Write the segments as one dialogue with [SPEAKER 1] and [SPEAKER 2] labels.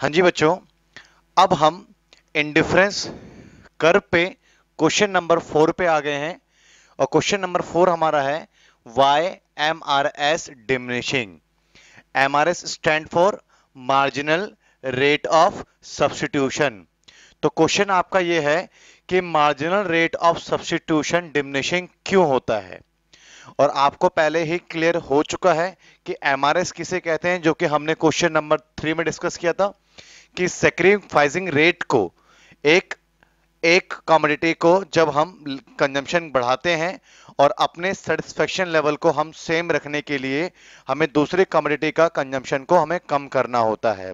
[SPEAKER 1] हाँ जी बच्चों अब हम इंडिफरेंस कर पे क्वेश्चन नंबर फोर पे आ गए हैं और क्वेश्चन नंबर फोर हमारा है why M R S diminishing M R S stand for marginal rate of substitution तो क्वेश्चन आपका ये है कि marginal rate of substitution diminishing क्यों होता है और आपको पहले ही क्लियर हो चुका है कि एमआरएस किसे कहते हैं जो कि हमने क्वेश्चन नंबर थ्री में डिस्कस किया था कि सेक्रीफाइजिंग रेट को एक एक कॉमोडिटी को जब हम कंजम्पशन बढ़ाते हैं और अपने सेटिस्फेक्शन लेवल को हम सेम रखने के लिए हमें दूसरे कॉमोडिटी का कंजम्पशन को हमें कम करना होता है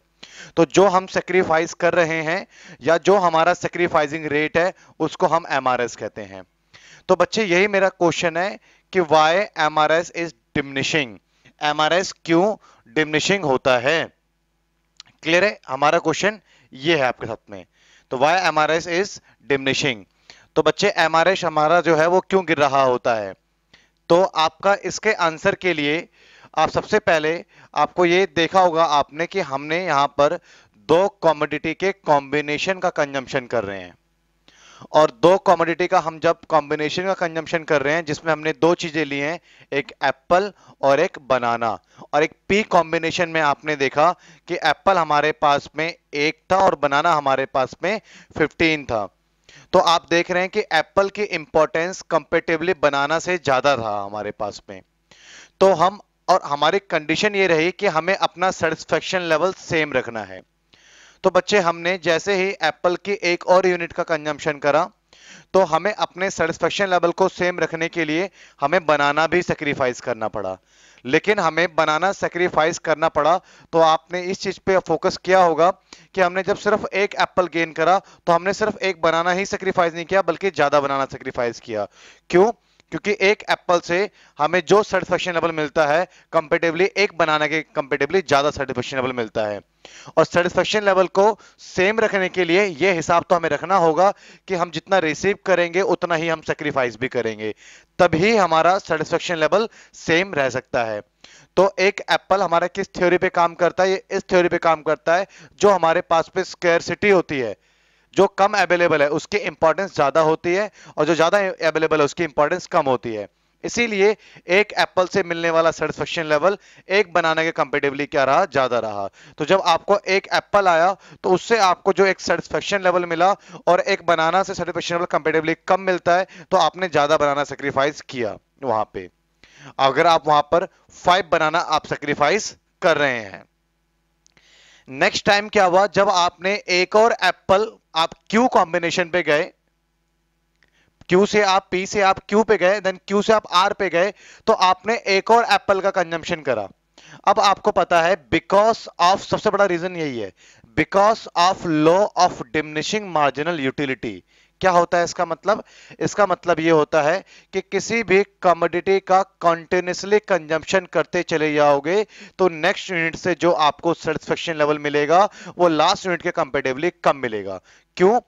[SPEAKER 1] तो जो हम सेक्रीफाइस कर रहे हैं या जो हमारा सेक्रीफाइजिंग रेट है उसको हम एम कहते हैं तो बच्चे यही मेरा क्वेश्चन है कि why M R S is diminishing M क्यों डिमनिशिंग होता है क्लियर है हमारा क्वेश्चन ये है आपके साथ में तो why M R S is diminishing तो बच्चे एम आर एस हमारा जो है वो क्यों गिर रहा होता है तो आपका इसके आंसर के लिए आप सबसे पहले आपको ये देखा होगा आपने कि हमने यहाँ पर दो कॉमोडिटी के कॉम्बिनेशन का कंजम्पशन कर रहे हैं और दो कॉमोडिटी का हम जब कॉम्बिनेशन का कंजम्पशन कर रहे हैं जिसमें हमने दो चीज़ें ली हैं एक एप्पल और एक बनाना और एक पी कॉम्बिनेशन में आपने देखा कि एप्पल हमारे पास में एक था और बनाना हमारे पास में फिफ्टीन था तो आप देख रहे हैं कि एप्पल की इंपॉर्टेंस कंपेटिवली बनाना से ज़्यादा था हमारे पास में तो हम और हमारी कंडीशन ये रही कि हमें अपना सेटिस्फेक्शन लेवल सेम रखना है तो बच्चे हमने जैसे ही एप्पल की एक और यूनिट का कंजम्पशन करा तो हमें अपने सेटिस्फेक्शन लेवल को सेम रखने के लिए हमें बनाना भी सेक्रीफाइस करना पड़ा लेकिन हमें बनाना सेक्रीफाइस करना पड़ा तो आपने इस चीज़ पे फोकस किया होगा कि हमने जब सिर्फ एक एप्पल गेन करा तो हमने सिर्फ एक बनाना ही सेक्रीफाइस नहीं किया बल्कि ज़्यादा बनाना सेक्रीफाइस किया क्यों क्योंकि एक एप्पल से हमें जो सर्टिफिकेशन लेवल मिलता है कंपेटिवली एक बनाना के कंपेटिवली ज्यादा सर्टिफिकेशन लेवल मिलता है और सेटिस्फेक्शन लेवल को सेम रखने के लिए यह हिसाब तो हमें रखना होगा कि हम जितना रिसीव करेंगे उतना ही हम सेक्रीफाइस भी करेंगे तभी हमारा सेटिस्फेक्शन लेवल सेम रह सकता है तो एक एप्पल हमारा किस थ्योरी पे काम करता है ये इस थ्योरी पे काम करता है जो हमारे पास पे स्केयर होती है जो कम अवेलेबल है उसकी इंपॉर्टेंस ज्यादा होती है और जो ज्यादा अवेलेबल है उसकी इंपॉर्टेंस कम होती है इसीलिए एक एप्पल से मिलने वाला सेटिस्फेक्शन लेवल एक बनाने के कंपेटिवली क्या रहा ज्यादा रहा तो जब आपको एक एप्पल आया तो उससे आपको जो एक सेटिस्फेक्शन लेवल मिला और एक बनाना से सेटिस्फेक्शन लेवल कंपेटिवली कम मिलता है तो आपने ज्यादा बनाना सेक्रीफाइस किया वहां पे अगर आप वहां पर फाइव बनाना आप सेक्रीफाइस कर रहे हैं नेक्स्ट टाइम क्या हुआ जब आपने एक और एप्पल आप Q कॉम्बिनेशन पे गए Q से आप P से आप Q पे गए देन Q से आप R पे गए तो आपने एक और एप्पल का कंजम्पशन करा अब आपको पता है बिकॉज ऑफ सबसे बड़ा रीजन यही है because of law of diminishing marginal utility क्या होता है इसका मतलब इसका मतलब यह होता है कि किसी भी कमोडिटी का कंटिन्यूसली कंजम्पशन करते चले जाओगे तो नेक्स्ट यूनिट से जो आपको सेटिस्फेक्शन लेवल मिलेगा वो लास्ट यूनिट के कंपेटिवली कम मिलेगा क्यों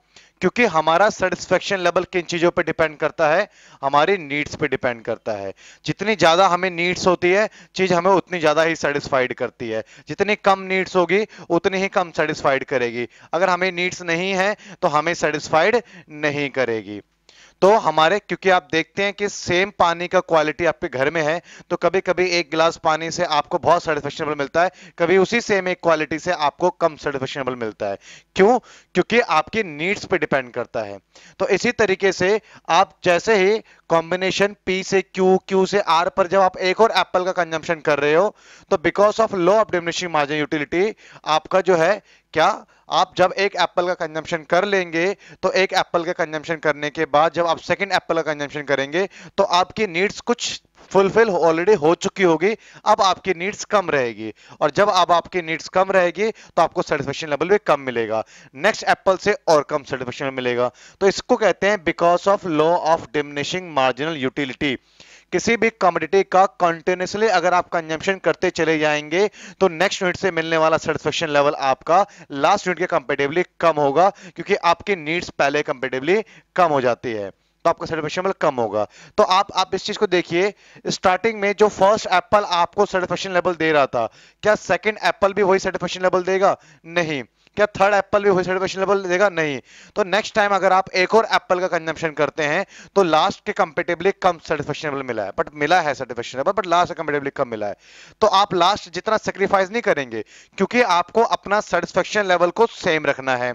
[SPEAKER 1] क्योंकि हमारा सेटिस्फेक्शन लेवल किन चीजों पे डिपेंड करता है हमारी नीड्स पे डिपेंड करता है जितनी ज्यादा हमें नीड्स होती है चीज हमें उतनी ज्यादा ही सेटिस्फाइड करती है जितनी कम नीड्स होगी उतनी ही कम सेटिस्फाइड करेगी अगर हमें नीड्स नहीं है तो हमें सेटिस्फाइड नहीं करेगी तो हमारे क्योंकि आप देखते हैं कि सेम पानी का क्वालिटी आपके घर में है तो कभी कभी एक गिलास पानी से आपको बहुत सेटिस्फेक्शनेबल मिलता है कभी उसी सेम एक क्वालिटी से आपको कम सेटिस्फेक्शनेबल मिलता है क्यों क्योंकि आपकी नीड्स पे डिपेंड करता है तो इसी तरीके से आप जैसे ही कॉम्बिनेशन पी से क्यू क्यू से आर पर जब आप एक और एप्पल का कंजम्पशन कर रहे हो तो because of law of margin utility आपका जो है क्या आप जब एक एप्पल का कंजम्पशन कर लेंगे तो एक एप्पल का कंजम्पशन करने के बाद जब आप सेकंड एप्पल का कंजम्पशन करेंगे तो आपकी नीड्स कुछ फुलफिल ऑलरेडी हो चुकी होगी अब आपकी नीड्स कम रहेगी और जब अब आपकी नीड्स कम रहेगी तो आपको सर्टिफिकेशन लेवल भी कम मिलेगा नेक्स्ट एप्पल से और कम सर्टिफिकेशन मिलेगा तो इसको कहते हैं because of law of diminishing marginal utility किसी भी कमोडिटी का कंटिन्यूसली अगर आप कंजम्पशन करते चले जाएंगे तो नेक्स्ट यूनिट से मिलने वाला सेटिस्फेक्शन लेवल आपका लास्ट यूनिट के कंपेटिवली कम होगा क्योंकि आपकी नीड्स पहले कंपेटिवली कम हो जाती है तो आपका सेटिस्फेक्शन लेवल कम होगा तो आप आप इस चीज को देखिए स्टार्टिंग में जो फर्स्ट एप्पल आपको सेटिस्फेक्शन लेवल दे रहा था क्या सेकंड एप्पल भी वही सेटिस्फेक्शन लेवल देगा नहीं क्या थर्ड एप्पल भी वही सेटिस्फेक्शन लेवल देगा नहीं तो नेक्स्ट टाइम अगर आप एक और एप्पल का कंजम्पशन करते हैं तो लास्ट के कंपेटेबली कम सेटिस्फेक्शन लेवल मिला है बट मिला है satisfaction level but last comparatively कम मिला है तो आप लास्ट जितना सेक्रीफाइस नहीं करेंगे क्योंकि आपको अपना सेटिस्फेक्शन लेवल को सेम रखना है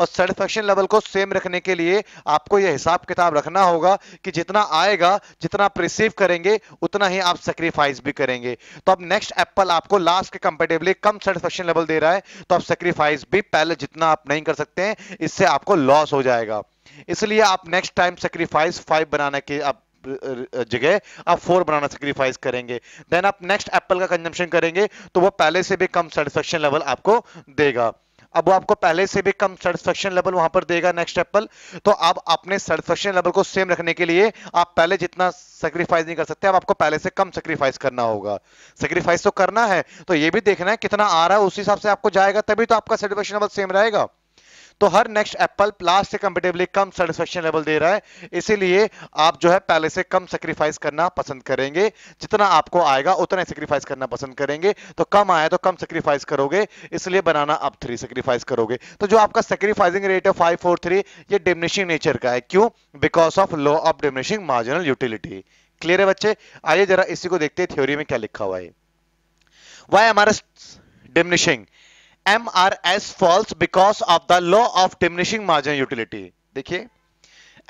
[SPEAKER 1] और सेटिस्फेक्शन लेवल को सेम रखने के लिए आपको यह हिसाब किताब रखना होगा कि जितना आएगा जितना प्रिसीव करेंगे उतना ही आप सेक्रीफाइस भी करेंगे तो अब नेक्स्ट एप्पल आपको लास्ट के कंपेटेबली कम सेटिस्फेक्शन लेवल दे रहा है तो आप सेक्रीफाइस भी पहले जितना आप नहीं कर सकते हैं इससे आपको लॉस हो जाएगा इसलिए आप नेक्स्ट टाइम सेक्रीफाइस फाइव बनाने के आप जगह आप फोर बनाना सेक्रीफाइस करेंगे देन आप नेक्स्ट एप्पल का कंजम्पशन करेंगे तो वो पहले से भी कम सेटिस्फेक्शन लेवल आपको देगा अब वो आपको पहले से भी कम सेटिस्फेक्शन लेवल वहां पर देगा नेक्स्ट एप्पल तो आप अपने सेटिस्फेक्शन लेवल को सेम रखने के लिए आप पहले जितना सेक्रीफाइस नहीं कर सकते अब आपको पहले से कम सेक्रीफाइस करना होगा सेक्रीफाइस तो करना है तो ये भी देखना है कितना आ रहा है उस हिसाब से आपको जाएगा तभी तो आपका सेटिस्फेक्शन लेवल सेम रहेगा तो हर नेक्स्ट एप्पल लास्ट से कंपेटेबली कम सेटिस्फेक्शन लेवल दे रहा है इसीलिए आप जो है पहले से कम सेक्रीफाइस करना पसंद करेंगे जितना आपको आएगा उतना सेक्रीफाइस करना पसंद करेंगे तो कम आया तो कम सेक्रीफाइस करोगे इसलिए बनाना आप थ्री सेक्रीफाइस करोगे तो जो आपका सेक्रीफाइसिंग रेट है फाइव फोर थ्री ये डिमिनिशिंग नेचर का है क्यों because of law of diminishing marginal utility clear है बच्चे आइए जरा इसी को देखते हैं थ्योरी में क्या लिखा हुआ है वाई एम हमारा diminishing MRS falls because of the law of diminishing margin utility देखिए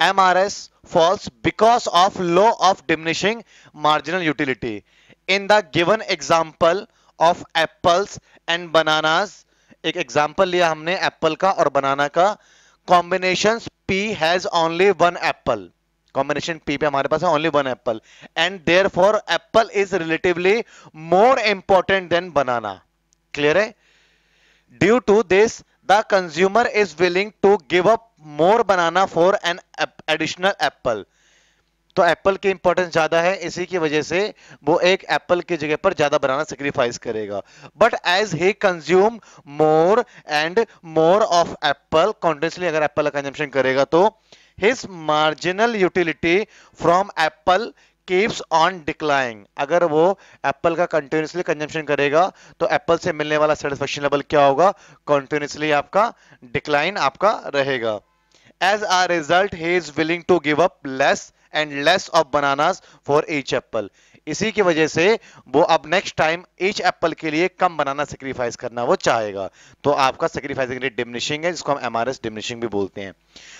[SPEAKER 1] MRS falls because of law of diminishing marginal utility in the given example of apples and bananas एक example लिया हमने apple का और banana का combination P has only one apple combination P पे हमारे पास है only one apple and therefore apple is relatively more important than banana clear है Due to this, the consumer is willing to give up more banana for an additional apple. तो apple की importance ज्यादा है इसी की वजह से वो एक एप्पल की जगह पर ज्यादा बनाना सेक्रीफाइस करेगा but as he consume more and more of apple constantly अगर एप्पल का कंजम्पशन करेगा तो his marginal utility from apple keeps on declining अगर वो एप्पल का कंटिन्यूसली कंजम्पशन करेगा तो एप्पल से मिलने वाला सेटिस्फेक्शन लेवल क्या होगा कंटिन्यूसली आपका डिक्लाइन आपका रहेगा as a result he is willing to give up less and less of banana for each apple इसी की वजह से वो अब नेक्स्ट टाइम ईच एप्पल के लिए कम बनाना सेक्रीफाइस करना वो चाहेगा तो आपका सेक्रीफाइसिंग रेट डिमिनिशिंग है जिसको हम एमआरएस डिमिनिशिंग भी बोलते हैं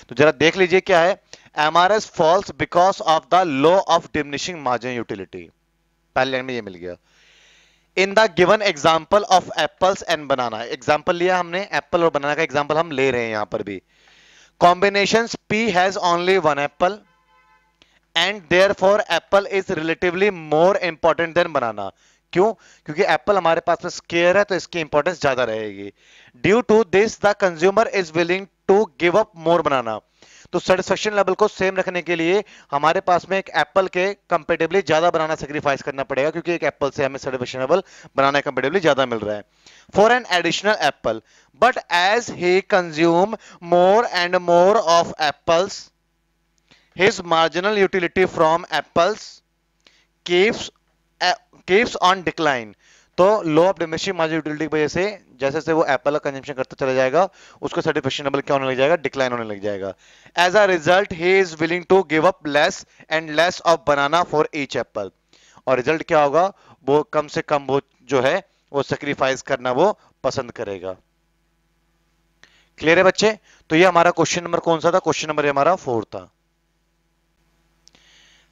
[SPEAKER 1] तो जरा देख लीजिए क्या है MRS falls because of the law of diminishing margin utility पहले में ये मिल गया in the given example of apples and banana example लिया हमने एप्पल और बनाना का एग्जांपल हम ले रहे हैं यहां पर भी combination P has only one apple and therefore apple is relatively more important than banana क्यों क्योंकि एप्पल हमारे पास में स्केयर है तो इसकी इंपॉर्टेंस ज्यादा रहेगी due to this the consumer is willing to give up more banana तो सेटिस्फेक्शन लेवल को सेम रखने के लिए हमारे पास में एक एप्पल के कंपेटेबली ज्यादा बनाना सेक्रीफाइस करना पड़ेगा क्योंकि एक एप्पल से हमें सेटिस्फेक्शन लेवल बनाना कंपेटेबली ज्यादा मिल रहा है for an additional apple but as he consume more and more of apples his marginal utility from apples keeps uh, keeps on तो law of domestic margin utility की वजह से जैसे जैसे वो एप्पल का कंजम्पशन करता चला जाएगा उसका सर्टिफिकेशन नंबर क्या होने लग जाएगा डिक्लाइन होने लग जाएगा as a result he is willing to give up less and less of banana for each apple और रिजल्ट क्या होगा वो कम से कम वो जो है वो सेक्रीफाइस करना वो पसंद करेगा क्लियर है बच्चे तो ये हमारा क्वेश्चन नंबर कौन सा था क्वेश्चन नंबर हमारा फोर था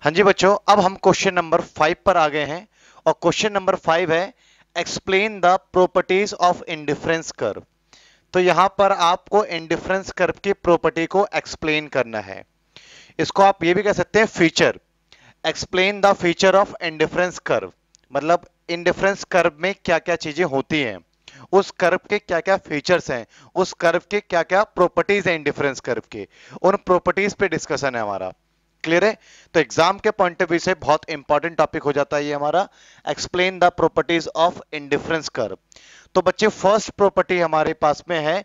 [SPEAKER 1] हाँ जी बच्चों अब हम क्वेश्चन नंबर फाइव पर आ गए हैं और क्वेश्चन नंबर फाइव है explain the properties of indifference curve तो यहां पर आपको इंडिफरेंस कर्व की प्रॉपर्टी को एक्सप्लेन करना है इसको आप ये भी कह सकते हैं feature explain the feature of indifference curve मतलब इंडिफरेंस कर्व में क्या क्या चीजें होती हैं उस कर्व के क्या क्या फीचर्स हैं उस कर्व के क्या क्या प्रॉपर्टीज हैं इंडिफरेंस कर्व के उन प्रॉपर्टीज पे डिस्कशन है हमारा क्लियर है तो एग्जाम के पॉइंट ऑफ व्यू से बहुत इंपॉर्टेंट टॉपिक हो जाता है ये हमारा explain the properties of indifference curve तो बच्चे फर्स्ट प्रॉपर्टी हमारे पास में है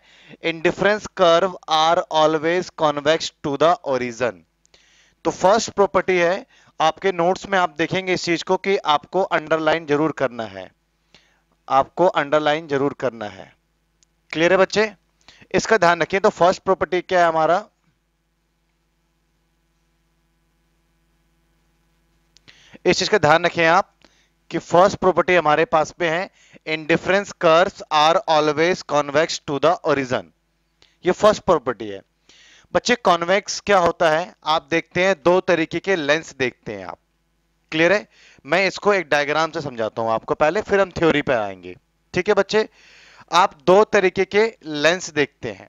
[SPEAKER 1] indifference curve are always convex to the origin तो फर्स्ट प्रॉपर्टी है आपके नोट्स में आप देखेंगे इस चीज को कि आपको अंडरलाइन जरूर करना है आपको अंडरलाइन जरूर करना है क्लियर है बच्चे इसका ध्यान रखिए तो फर्स्ट प्रॉपर्टी क्या है हमारा इस चीज का ध्यान रखें आप कि फर्स्ट प्रॉपर्टी हमारे पास में है indifference curves are always convex to the origin ये फर्स्ट प्रॉपर्टी है बच्चे कॉन्वेक्स क्या होता है आप देखते हैं दो तरीके के लेंस देखते हैं आप क्लियर है मैं इसको एक डायग्राम से समझाता हूं आपको पहले फिर हम थ्योरी पर आएंगे ठीक है बच्चे आप दो तरीके के लेंस देखते हैं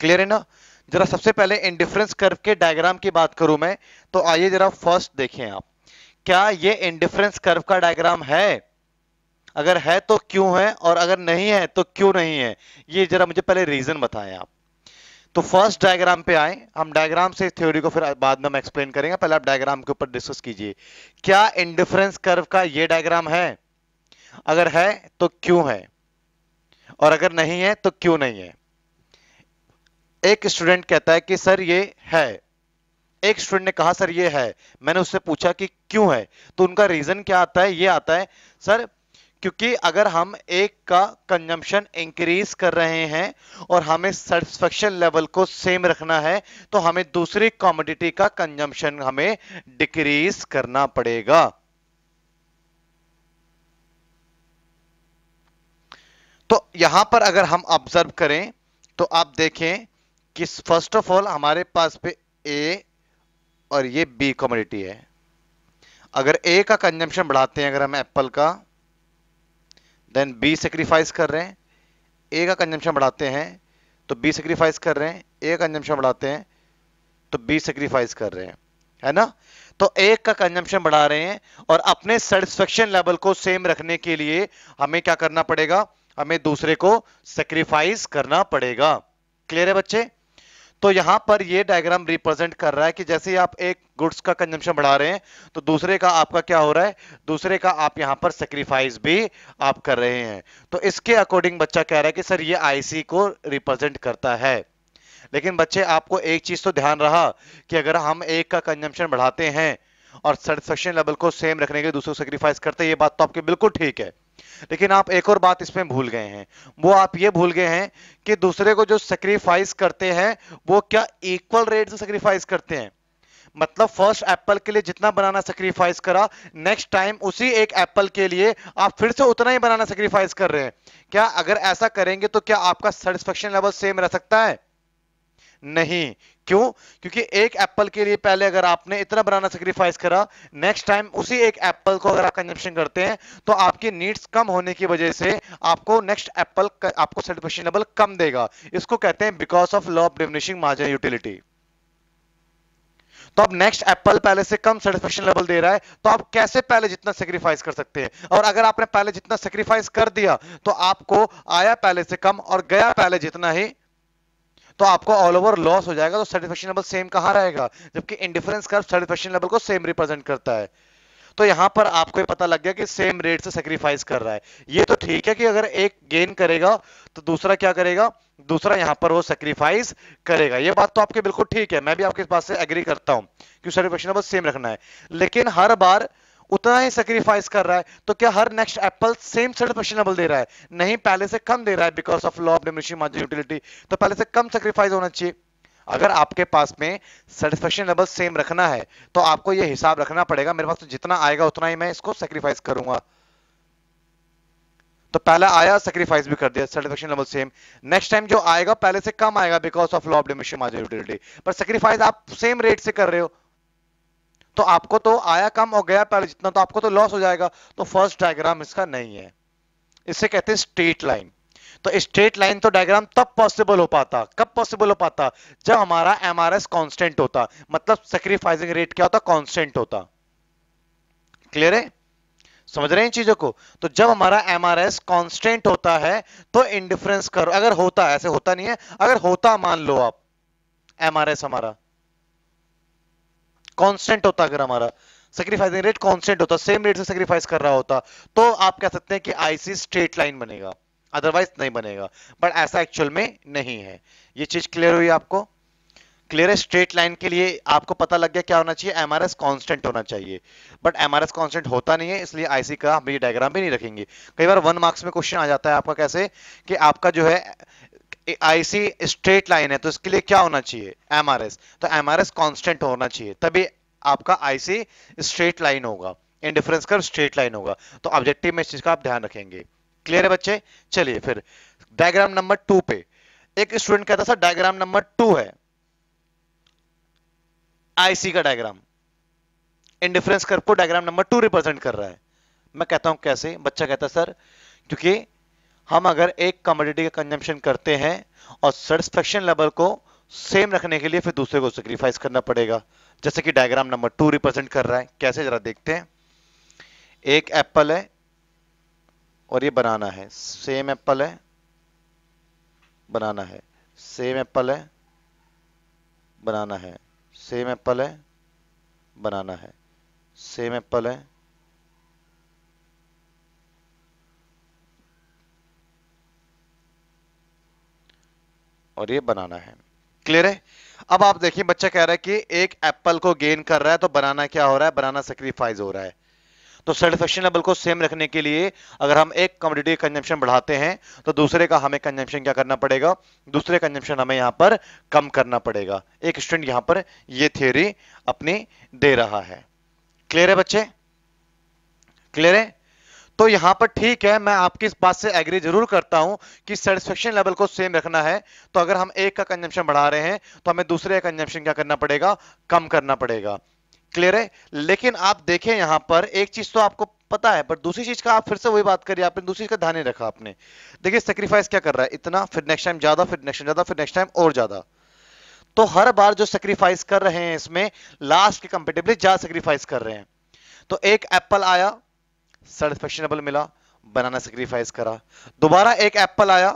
[SPEAKER 1] क्लियर है ना जरा सबसे पहले इंडिफरेंस कर्व के डायग्राम की बात करूं मैं तो आइए जरा फर्स्ट देखें आप क्या ये इंडिफरेंस कर्व का डायग्राम है अगर है तो क्यों है और अगर नहीं है तो क्यों नहीं है ये जरा मुझे पहले रीजन बताएं आप तो फर्स्ट डायग्राम पे आए हम डायग्राम से थ्योरी को फिर बाद में हम एक्सप्लेन करेंगे पहले आप डायग्राम के ऊपर डिस्कस कीजिए क्या इंडिफरेंस कर्व का ये डायग्राम है अगर है तो क्यों है और अगर नहीं है तो क्यों नहीं है एक स्टूडेंट कहता है कि सर ये है एक स्टूडेंट ने कहा सर ये है मैंने उससे पूछा कि क्यों है तो उनका रीजन क्या आता है ये आता है सर क्योंकि अगर हम एक का कंजम्पशन इंक्रीज कर रहे हैं और हमें सेटिस्फेक्शन लेवल को सेम रखना है तो हमें दूसरी कॉमोडिटी का कंजम्पशन हमें डिक्रीज करना पड़ेगा तो यहां पर अगर हम ऑब्जर्व करें तो आप देखें कि फर्स्ट ऑफ ऑल हमारे पास पे ए और ये बी कॉमोडिटी है अगर ए का कंजम्पशन बढ़ाते हैं अगर हम एप्पल का देन बी सेक्रीफाइस कर रहे हैं ए का कंजम्पशन बढ़ाते हैं तो बी सेक्रीफाइस कर रहे हैं ए का कंजम्पशन बढ़ाते हैं तो बी सेक्रीफाइस कर रहे हैं है ना तो एक का कंजम्पशन बढ़ा रहे हैं और अपने सेटिस्फेक्शन लेवल को सेम रखने के लिए हमें क्या करना पड़ेगा हमें दूसरे को सेक्रीफाइस करना पड़ेगा क्लियर है बच्चे तो यहां पर ये डायग्राम रिप्रेजेंट कर रहा है कि जैसे आप एक गुड्स का कंजम्पशन बढ़ा रहे हैं तो दूसरे का आपका क्या हो रहा है दूसरे का आप यहां पर सेक्रीफाइस भी आप कर रहे हैं तो इसके अकॉर्डिंग बच्चा कह रहा है कि सर ये आईसी को रिप्रेजेंट करता है लेकिन बच्चे आपको एक चीज तो ध्यान रहा कि अगर हम एक का कंजम्पशन बढ़ाते हैं और सेटिस्फेक्शन लेवल को सेम रखने के लिए दूसरे को सेक्रीफाइस करते हैं ये बात तो आपकी बिल्कुल ठीक है लेकिन आप एक और बात इसमें भूल गए हैं वो आप ये भूल गए हैं कि दूसरे को जो सेक्रीफाइस करते हैं वो क्या इक्वल रेट से सेक्रीफाइस करते हैं मतलब फर्स्ट एप्पल के लिए जितना बनाना सेक्रीफाइस करा नेक्स्ट टाइम उसी एक एप्पल के लिए आप फिर से उतना ही बनाना सेक्रीफाइस कर रहे हैं क्या अगर ऐसा करेंगे तो क्या आपका सेटिस्फेक्शन लेवल सेम रह सकता है नहीं क्यों क्योंकि एक एप्पल के लिए पहले अगर आपने इतना बनाना सेक्रीफाइस करा नेक्स्ट टाइम उसी एक एप्पल को अगर आप कंजप्शन करते हैं तो आपकी नीड्स कम होने की वजह से आपको नेक्स्ट एप्पल आपको सेटिस्फेक्शन कम देगा इसको कहते हैं because of law of diminishing margin utility तो अब नेक्स्ट एप्पल पहले से कम सेटिस्फेक्शन लेवल दे रहा है तो आप कैसे पहले जितना सेक्रीफाइस कर सकते हैं और अगर आपने पहले जितना सेक्रीफाइस कर दिया तो आपको आया पहले से कम और गया पहले जितना ही तो आपको ऑल ओवर लॉस हो जाएगा तो सर्टिफिकेशन लेवल सेम कहाँ रहेगा जबकि इंडिफरेंस कर्व सर्टिफिकेशन लेवल को सेम रिप्रेजेंट करता है तो यहां पर आपको ये पता लग गया कि सेम रेट से सेक्रीफाइस कर रहा है ये तो ठीक है कि अगर एक गेन करेगा तो दूसरा क्या करेगा दूसरा यहां पर वो सेक्रीफाइस करेगा ये बात तो आपके बिल्कुल ठीक है मैं भी आपके इस बात से एग्री करता हूं कि सेटिस्फेक्शन लेवल सेम रखना है लेकिन हर बार उतना ही सेक्रीफाइस कर रहा है तो क्या हर next apple same set of मशीनेबल दे रहा है नहीं पहले से कम दे रहा है because of law of diminishing margin utility तो पहले से कम सेक्रीफाइस होना चाहिए अगर आपके पास में सेटिस्फेक्शन लेवल सेम रखना है तो आपको यह हिसाब रखना पड़ेगा मेरे पास तो जितना आएगा उतना ही मैं इसको सेक्रीफाइस करूंगा तो पहला आया सेक्रीफाइस भी कर दिया satisfaction level same next time जो आएगा पहले से कम आएगा because of law of diminishing margin utility पर सेक्रीफाइस आप सेम रेट से कर रहे हो तो आपको तो आया कम और गया पहले जितना तो आपको तो लॉस हो जाएगा तो फर्स्ट डायग्राम इसका नहीं है इसे कहते हैं स्ट्रेट लाइन तो स्ट्रेट लाइन तो डायग्राम तब पॉसिबल हो पाता कब पॉसिबल हो पाता जब हमारा एमआरएस कांस्टेंट होता मतलब सेक्रीफाइसिंग रेट क्या होता कॉन्स्टेंट होता क्लियर है समझ रहे हैं चीजों को तो जब हमारा एम एमआरएस कॉन्स्टेंट होता है तो इंडिफरेंस करो अगर होता ऐसे होता नहीं है अगर होता मान लो आप एमआरएस हमारा कांस्टेंट होता अगर हमारा सेक्रीफाइसिंग रेट कांस्टेंट होता सेम रेट से सेक्रीफाइस कर रहा होता तो आप कह सकते हैं कि आईसी स्ट्रेट लाइन बनेगा अदरवाइज नहीं बनेगा बट ऐसा एक्चुअल में नहीं है ये चीज क्लियर हुई आपको क्लियर स्ट्रेट लाइन के लिए आपको पता लग गया क्या होना चाहिए एमआरएस कांस्टेंट होना चाहिए बट एमआरएस कांस्टेंट होता नहीं है इसलिए आईसी का हम ये डायग्राम भी नहीं रखेंगे कई बार वन मार्क्स में क्वेश्चन आ जाता है आपका कैसे कि आपका जो है आईसी स्ट्रेट लाइन है तो इसके लिए क्या होना चाहिए एमआरएस तो एमआरएस कांस्टेंट होना चाहिए तभी आपका आईसी स्ट्रेट लाइन होगा इंडिफरेंस कर्व स्ट्रेट लाइन होगा तो ऑब्जेक्टिव में इस चीज का आप ध्यान रखेंगे क्लियर है बच्चे चलिए फिर डायग्राम नंबर टू पे एक स्टूडेंट कहता था डायग्राम नंबर टू है आईसी का डायग्राम इंडिफरेंस कर को डायग्राम नंबर टू रिप्रेजेंट कर रहा है मैं कहता हूं कैसे बच्चा कहता सर क्योंकि हम अगर एक कमोडिटी का कंजम्पशन करते हैं और सेटिस्फेक्शन लेवल को सेम रखने के लिए फिर दूसरे को सेक्रीफाइस करना पड़ेगा जैसे कि डायग्राम नंबर टू रिप्रेजेंट कर रहा है कैसे जरा देखते हैं एक एप्पल है और ये बनाना है सेम एप्पल है बनाना है सेम एप्पल है बनाना है सेम एप्पल है बनाना है सेम एप्पल है और ये बनाना है क्लियर है अब आप देखिए बच्चा कह रहा है कि एक एप्पल को गेन कर रहा है तो बनाना क्या हो रहा है बनाना सेक्रीफाइज हो रहा है तो सेटिस्फेक्शन लेवल को सेम रखने के लिए अगर हम एक कम्युनिटी कंजम्पशन बढ़ाते हैं तो दूसरे का हमें कंजम्पशन क्या करना पड़ेगा दूसरे कंजम्पशन हमें यहां पर कम करना पड़ेगा एक स्टूडेंट यहां पर यह थियोरी अपनी दे रहा है क्लियर है बच्चे क्लियर है तो यहाँ पर ठीक है मैं आपकी इस बात से एग्री जरूर करता हूँ कि सेटिस्फेक्शन लेवल को सेम रखना है तो अगर हम एक का कंजम्पशन बढ़ा रहे हैं तो हमें दूसरे का कंजम्पशन क्या करना पड़ेगा कम करना पड़ेगा क्लियर है लेकिन आप देखें यहां पर एक चीज तो आपको पता है पर दूसरी चीज का आप फिर से वही बात करिए आपने दूसरी चीज का ध्यान ही रखा आपने देखिए सेक्रीफाइस क्या कर रहा है इतना फिर नेक्स्ट टाइम ज्यादा फिर नेक्स्ट ज्यादा फिर नेक्स्ट टाइम और ज्यादा तो हर बार जो सेक्रीफाइस कर रहे हैं इसमें लास्ट के कंपेटिवली ज्यादा सेक्रीफाइस कर रहे हैं तो एक एप्पल आया सेटिस्फेक्शन मिला बनाना सेक्रीफाइस करा दोबारा एक एप्पल आया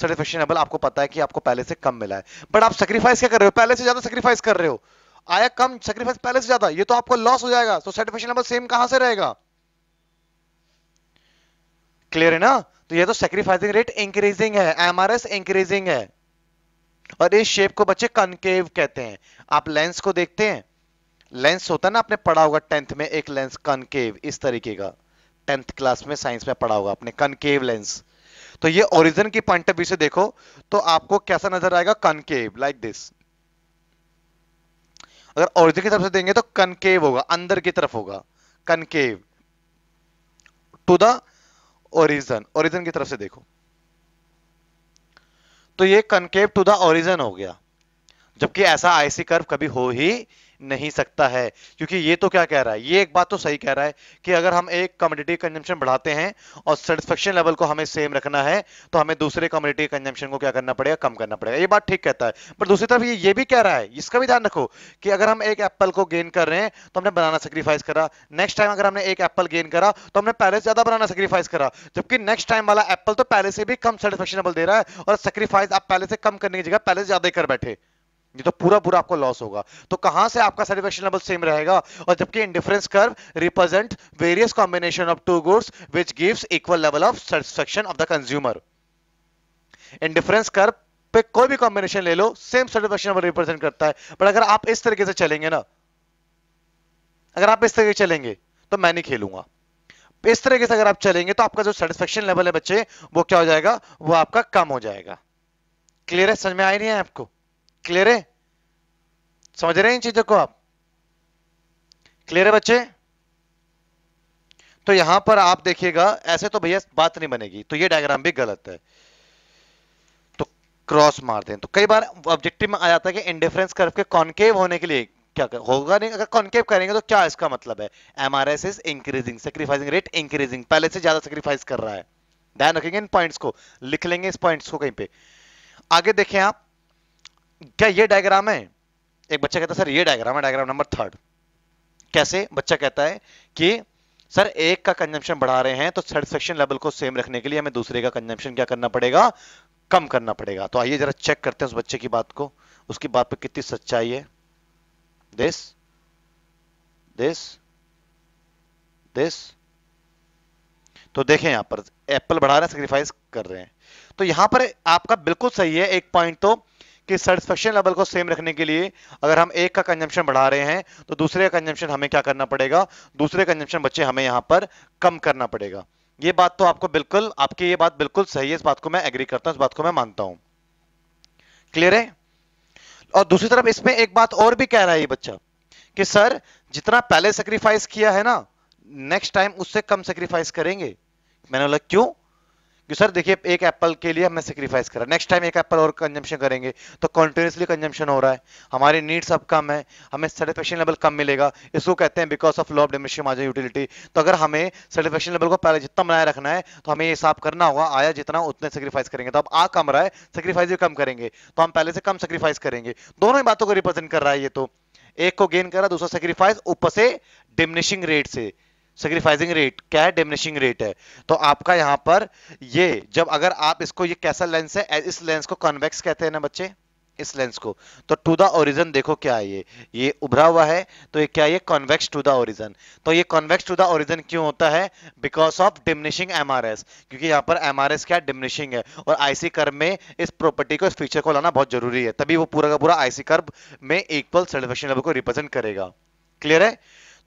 [SPEAKER 1] सेटिस्फेक्शन आपको पता है कि आपको पहले से कम मिला है बट आप सेक्रीफाइस क्या कर रहे हो पहले से ज्यादा सेक्रीफाइस कर रहे हो आया कम सेक्रीफाइस पहले से ज्यादा ये तो आपको लॉस हो जाएगा तो सेटिस्फेक्शन सेम कहां से रहेगा क्लियर है ना तो ये तो सेक्रीफाइसिंग रेट इंक्रीजिंग है एमआरएस इंक्रीजिंग है और इस शेप को बच्चे कनकेव कहते हैं आप लेंस को देखते हैं लेंस होता है ना आपने पढ़ा होगा टेंथ में एक लेंस कनकेव इस तरीके का टेंथ क्लास में साइंस में पढ़ा होगा आपने कनकेव लेंस तो ये ओरिजिन की पॉइंट ऑफ व्यू से देखो तो आपको कैसा नजर आएगा कनकेव लाइक दिस अगर ओरिजिन की तरफ से देंगे तो कनकेव होगा अंदर की तरफ होगा concave to the origin origin की तरफ से देखो तो ये कनकेव टू द ओरिजन हो गया जबकि ऐसा आईसी कर्व कभी हो ही नहीं सकता है क्योंकि ये तो क्या कह रहा है ये एक बात तो सही कह रहा है कि अगर हम एक कम्युनिटी कंजम्पशन बढ़ाते हैं और सेटिस्फेक्शन लेवल को हमें सेम रखना है तो हमें दूसरे कम्युनिटी कंजम्पशन को क्या करना पड़ेगा कम करना पड़ेगा ये बात ठीक कहता है पर दूसरी तरफ ये ये भी कह रहा है इसका भी ध्यान रखो कि अगर हम एक एप्पल को गेन कर रहे हैं तो हमने बनाना सेक्रीफाइस करा नेक्स्ट टाइम अगर हमने एक एप्पल गेन करा तो हमने पहले से ज्यादा बनाना सेक्रीफाइस करा जबकि नेक्स्ट टाइम वाला एप्पल तो पहले से भी कम सेटिस्फेक्शन लेवल दे रहा है और सेक्रीफाइस आप पहले से कम करने की जगह पहले से ज्यादा कर बैठे ये तो पूरा पूरा आपको लॉस होगा तो कहां से आपका सेटिस्फेक्शन लेवल सेम रहेगा और जबकि indifference curve represent various combination of two goods which gives equal level of satisfaction of the consumer indifference curve पे कोई भी कॉम्बिनेशन ले लो सेम सेटिस्फेक्शन लेवल रिप्रेजेंट करता है बट अगर आप इस तरीके से चलेंगे ना अगर आप इस तरीके से चलेंगे तो मैं नहीं खेलूंगा इस तरीके से अगर आप चलेंगे तो आपका जो सेटिस्फेक्शन लेवल है बच्चे वो क्या हो जाएगा वो आपका कम हो जाएगा क्लियर है समझ में आ रही है आपको क्लियर है समझ रहे हैं इन चीजों को आप क्लियर है बच्चे तो यहां पर आप देखिएगा ऐसे तो भैया बात नहीं बनेगी तो ये डायग्राम भी गलत है तो क्रॉस मार दें तो कई बार ऑब्जेक्टिव में आ जाता है कि इंडिफरेंस कर्व के कॉन्केव होने के लिए क्या कर, होगा नहीं अगर कॉन्केव करेंगे तो क्या इसका मतलब है S is increasing sacrificing rate increasing पहले से ज्यादा सेक्रीफाइस कर रहा है ध्यान रखेंगे इन पॉइंट्स को लिख लेंगे इस पॉइंट्स को कहीं पे आगे देखें आप क्या ये डायग्राम है एक बच्चा कहता है सर ये डायग्राम है डायग्राम नंबर थर्ड कैसे बच्चा कहता है कि सर एक का कंजम्पशन बढ़ा रहे हैं तो सेटिस्फेक्शन लेवल को सेम रखने के लिए हमें दूसरे का कंजम्पशन क्या करना पड़ेगा कम करना पड़ेगा तो आइए जरा चेक करते हैं उस बच्चे की बात को उसकी बात पर कितनी सच्चाई है दिस दिस दिस तो देखें यहां पर एप्पल बढ़ा रहे हैं सेक्रीफाइस कर रहे हैं तो यहां पर आपका बिल्कुल सही है एक पॉइंट तो कि सेटिस्फेक्शन लेवल को सेम रखने के लिए अगर हम एक का कंजम्पशन बढ़ा रहे हैं तो दूसरे का कंजम्पशन हमें क्या करना पड़ेगा दूसरे कंजम्पशन बच्चे हमें यहाँ पर कम करना पड़ेगा ये बात तो आपको बिल्कुल आपकी ये बात बिल्कुल सही है इस बात को मैं एग्री करता हूँ इस बात को मैं मानता हूँ क्लियर है और दूसरी तरफ इसमें एक बात और भी कह रहा है ये बच्चा कि सर जितना पहले सेक्रीफाइस किया है ना नेक्स्ट टाइम उससे कम सेक्रीफाइस करेंगे मैंने बोला क्यों कि सर देखिए एक एप्पल के लिए हमने सेक्रीफाइस करा नेक्स्ट टाइम एक एप्पल और कंजम्पशन करेंगे तो कंटिन्यूसली कंजम्पशन हो रहा है हमारी नीड्स अब कम है हमें सेटिस्फेक्शन लेवल कम मिलेगा इसको कहते हैं because of law of diminishing utility तो अगर हमें सेटिस्फेक्शन लेवल को पहले जितना बनाए रखना है तो हमें ये हिसाब करना होगा आया जितना उतने सेक्रीफाइस करेंगे तो अब आ कम रहा है सेक्रीफाइस भी कम करेंगे तो हम पहले से कम सेक्रीफाइस करेंगे दोनों ही बातों को रिप्रेजेंट कर रहा है ये तो एक को गेन करा दूसरा सेक्रीफाइस ऊपर से डिमिनिशिंग रेट से सेक्रीफाइसिंग रेट क्या है डिमिनिशिंग रेट है तो आपका यहाँ पर ये जब अगर आप इसको ये कैसा लेंस है इस लेंस को कॉन्वेक्स कहते हैं ना बच्चे इस लेंस को तो टू द ओरिजन देखो क्या है ये ये उभरा हुआ है तो ये क्या ये कॉन्वेक्स टू द ओरिजन तो ये कॉन्वेक्स टू द ओरिजन क्यों होता है बिकॉज ऑफ डिमिनिशिंग एमआरएस क्योंकि यहाँ पर एमआरएस क्या डिमिनिशिंग है और आईसी कर्व में इस प्रॉपर्टी को इस फीचर को लाना बहुत जरूरी है तभी वो पूरा का पूरा आईसी कर्व में इक्वल सेटिस्फेक्शन लेवल को रिप्रेजेंट करेगा क्लियर है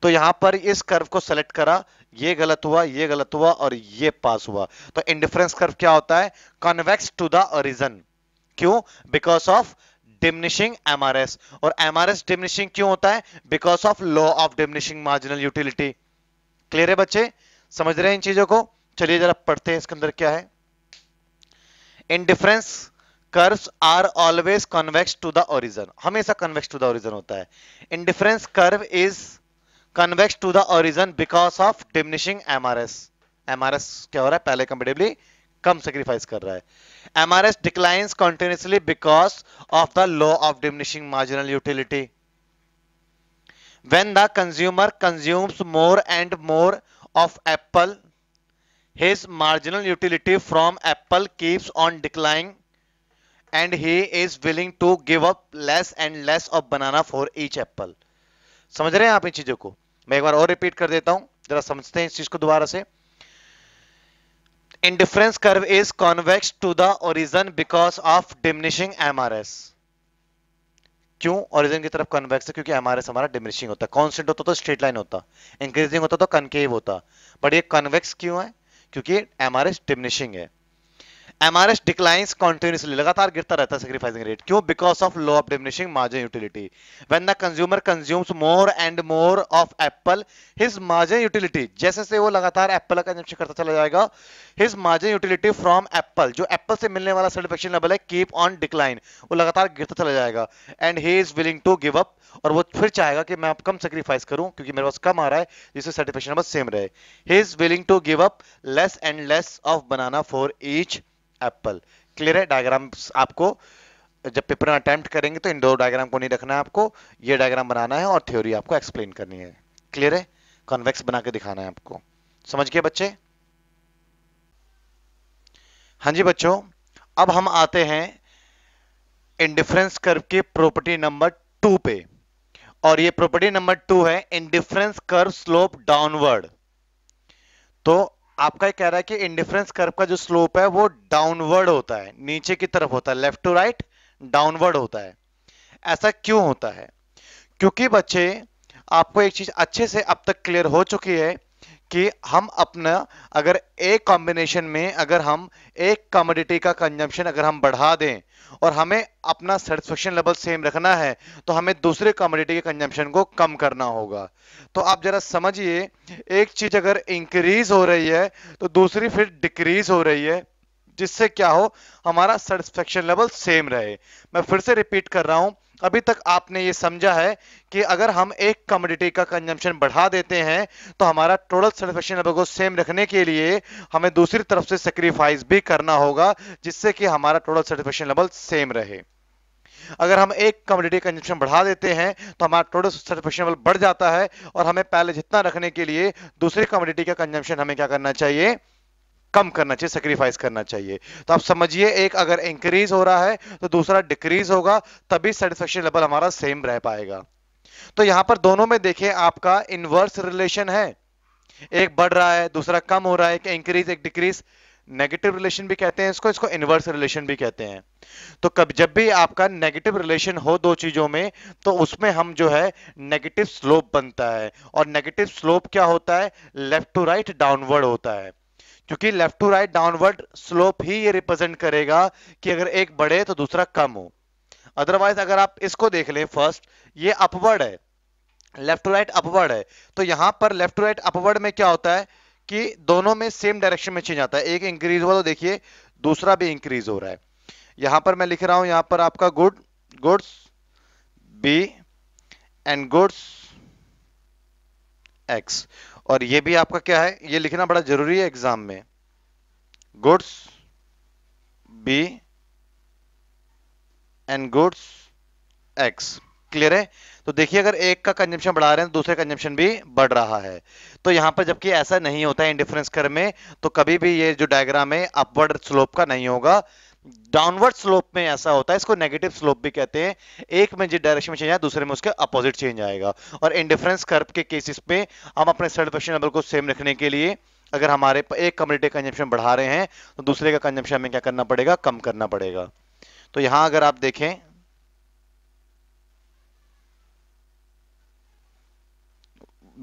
[SPEAKER 1] तो यहां पर इस कर्व को सेलेक्ट करा ये गलत हुआ ये गलत हुआ और ये पास हुआ तो इंडिफरेंस कर्व क्या होता है कॉन्वेक्स टू द ओरिजन क्यों बिकॉज ऑफ डिमिनिशिंग एमआरएस और एमआरएस डिमिनिशिंग क्यों होता है because of law of diminishing marginal utility clear है बच्चे समझ रहे हैं इन चीजों को चलिए जरा पढ़ते हैं इसके अंदर क्या है indifference curves are always convex to the origin हमेशा कन्वेक्स टू द ओरिजन होता है indifference curve is convex to the origin because of diminishing R S क्या हो रहा है पहले कंपेटिवली कम सेक्रीफाइस कर रहा है M R S declines continuously because of the law of diminishing marginal utility when the consumer consumes more and more of apple his marginal utility from apple keeps on decline and he is willing to give up less and less of banana for each apple समझ रहे हैं आप इन चीजों को मैं एक बार और रिपीट कर देता हूं जरा समझते हैं इस चीज को दोबारा से indifference curve is convex to the origin because of diminishing MRS. क्यों ओरिजन की तरफ कन्वेक्स है क्योंकि एमआरएस हमारा डिमिनिशिंग होता है कॉन्स्टेंट होता तो स्ट्रेट लाइन होता इंक्रीजिंग होता तो कनकेव होता बट ये कन्वेक्स क्यों है क्योंकि एमआरएस डिमिनिशिंग है एमआरएस डिक्लाइंस कॉन्टिन्यूसली लगातार गिरता रहता है सेक्रीफाइसिंग रेट क्यों because of law of diminishing margin utility when the consumer consumes more and more of apple his margin utility जैसे से वो लगातार एप्पल का कंजप्शन करता चला जाएगा his margin utility from apple जो एप्पल से मिलने वाला सेटिस्फेक्शन लेवल है कीप ऑन डिक्लाइन वो लगातार गिरता चला जाएगा and he is willing to give up और वो फिर चाहेगा कि मैं अब कम सेक्रीफाइस करूं क्योंकि मेरे पास कम आ रहा है जिससे सेटिस्फेक्शन नंबर सेम रहे he is willing to give up less and less of banana for each apple clear है डायग्राम आपको जब पेपर में अटेम्प्ट करेंगे तो इन दो डायग्राम को नहीं रखना है आपको ये डायग्राम बनाना है और थ्योरी आपको एक्सप्लेन करनी है क्लियर है कॉन्वेक्स बना के दिखाना है आपको समझ गए बच्चे हाँ जी बच्चों अब हम आते हैं इंडिफरेंस कर्व के प्रॉपर्टी नंबर टू पे और ये प्रॉपर्टी नंबर टू है इंडिफरेंस कर्व स्लोप डाउनवर्ड तो आपका कह रहा है कि इंडिफरेंस कर्व का जो स्लोप है वो डाउनवर्ड होता है नीचे की तरफ होता है लेफ्ट टू राइट डाउनवर्ड होता है ऐसा क्यों होता है क्योंकि बच्चे आपको एक चीज अच्छे से अब तक क्लियर हो चुकी है कि हम अपना अगर एक कॉम्बिनेशन में अगर हम एक कमोडिटी का कंजम्पशन अगर हम बढ़ा दें और हमें अपना सेटिस्फेक्शन लेवल सेम रखना है तो हमें दूसरे कमोडिटी के कंजम्पशन को कम करना होगा तो आप जरा समझिए एक चीज अगर इंक्रीज हो रही है तो दूसरी फिर डिक्रीज हो रही है जिससे क्या हो हमारा सेटिस्फेक्शन लेवल सेम रहे मैं फिर से रिपीट कर रहा हूं अभी तक आपने ये समझा है कि अगर हम एक कमोडिटी का कंजम्पशन बढ़ा देते हैं तो हमारा टोटल सेटिस्फेक्शन लेवल को सेम रखने के लिए हमें दूसरी तरफ से सेक्रीफाइस भी करना होगा जिससे कि हमारा टोटल सेटिस्फेक्शन लेवल सेम रहे अगर हम एक कमोडिटी कंजम्पशन बढ़ा देते हैं तो हमारा टोटल सेटिस्फेक्शन लेवल बढ़ जाता है और हमें पहले जितना रखने के लिए दूसरी कमोडिटी का कंजम्पशन हमें क्या करना चाहिए कम करना चाहिए सेक्रीफाइस करना चाहिए तो आप समझिए एक अगर इंक्रीज हो रहा है तो दूसरा डिक्रीज होगा तभी सेटिस्फेक्शन लेवल हमारा सेम रह पाएगा तो यहां पर दोनों में देखें आपका इनवर्स रिलेशन है एक बढ़ रहा है दूसरा कम हो रहा है एक इंक्रीज एक डिक्रीज नेगेटिव रिलेशन भी कहते हैं इसको इसको इनवर्स रिलेशन भी कहते हैं तो कब जब भी आपका नेगेटिव रिलेशन हो दो चीजों में तो उसमें हम जो है नेगेटिव स्लोप बनता है और नेगेटिव स्लोप क्या होता है लेफ्ट टू राइट डाउनवर्ड होता है क्योंकि left to right downward slope ही ये रिप्रेजेंट करेगा कि अगर एक बढ़े तो दूसरा कम हो अदरवाइज अगर आप इसको देख लें फर्स्ट ये अपवर्ड है लेफ्ट टू राइट अपवर्ड है तो यहां पर लेफ्ट टू राइट अपवर्ड में क्या होता है कि दोनों में सेम डायरेक्शन में चेंज आता है एक इंक्रीज हुआ तो देखिए दूसरा भी इंक्रीज हो रहा है यहां पर मैं लिख रहा हूं यहां पर आपका good goods B and goods X और ये भी आपका क्या है ये लिखना बड़ा जरूरी है एग्जाम में goods B and goods X clear है तो देखिए अगर एक का कंजम्पशन बढ़ा रहे हैं तो दूसरे कंजम्पशन भी बढ़ रहा है तो यहां पर जबकि ऐसा नहीं होता है इंडिफरेंस कर में तो कभी भी ये जो डायग्राम है अपवर्ड स्लोप का नहीं होगा डाउनवर्ड स्लोप में ऐसा होता है इसको नेगेटिव स्लोप भी कहते हैं एक में जिस डायरेक्शन में चेंज आया दूसरे में उसके अपोजिट चेंज आएगा और इंडिफरेंस कर्व के केसेस पे हम अपने सर्ड क्वेश्चन नंबर को सेम रखने के लिए अगर हमारे एक कम्युनिटी कंजम्पशन बढ़ा रहे हैं तो दूसरे का कंजम्पशन हमें क्या करना पड़ेगा कम करना पड़ेगा तो यहां अगर आप देखें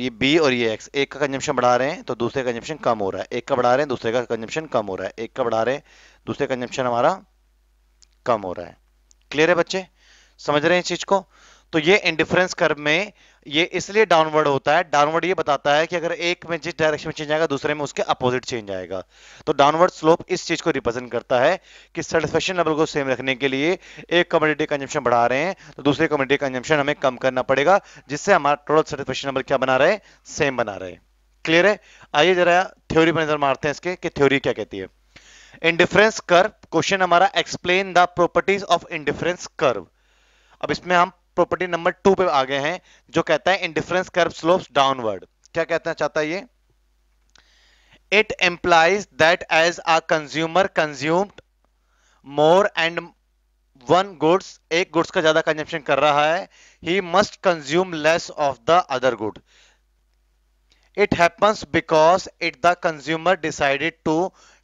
[SPEAKER 1] ये B और ये X एक का कंजम्पशन बढ़ा रहे हैं तो दूसरे का कंजम्पशन कम हो रहा है एक का बढ़ा रहे हैं दूसरे का कंजम्पशन कम हो रहा है एक का बढ़ा रहे हैं दूसरे कंजम्पशन हमारा कम हो रहा है क्लियर है बच्चे समझ रहे हैं इस चीज को तो ये इंडिफरेंस कर्व में ये इसलिए डाउनवर्ड होता है डाउनवर्ड ये बताता है कि अगर एक में जिस डायरेक्शन में चेंज आएगा दूसरे में उसके अपोजिट चेंज आएगा तो डाउनवर्ड स्लोप इस चीज को रिप्रेजेंट करता है कि सेटिस्फेक्शन लेवल को सेम रखने के लिए एक कम्युनिटी कंजम्पशन बढ़ा रहे हैं तो दूसरे कम्युनिटी कंजम्पशन हमें कम करना पड़ेगा जिससे हमारा टोटल सेटिस्फेक्शन लेवल क्या बना रहे सेम बना रहे क्लियर है आइए जरा थ्योरी पर नजर मारते हैं इसके कि थ्योरी क्या कहती है इंडिफरेंस कर्व क्वेश्चन हमारा explain the properties of indifference curve अब इसमें हम प्रॉपर्टी नंबर टू पे आ गए हैं जो कहता है इंडिफरेंस कर्व स्लोप्स डाउनवर्ड क्या कहना चाहता है ये it implies that as a consumer consumed more and one goods एक गुड्स का ज्यादा कंजप्शन कर रहा है he must consume less of the other good it happens because it the consumer decided to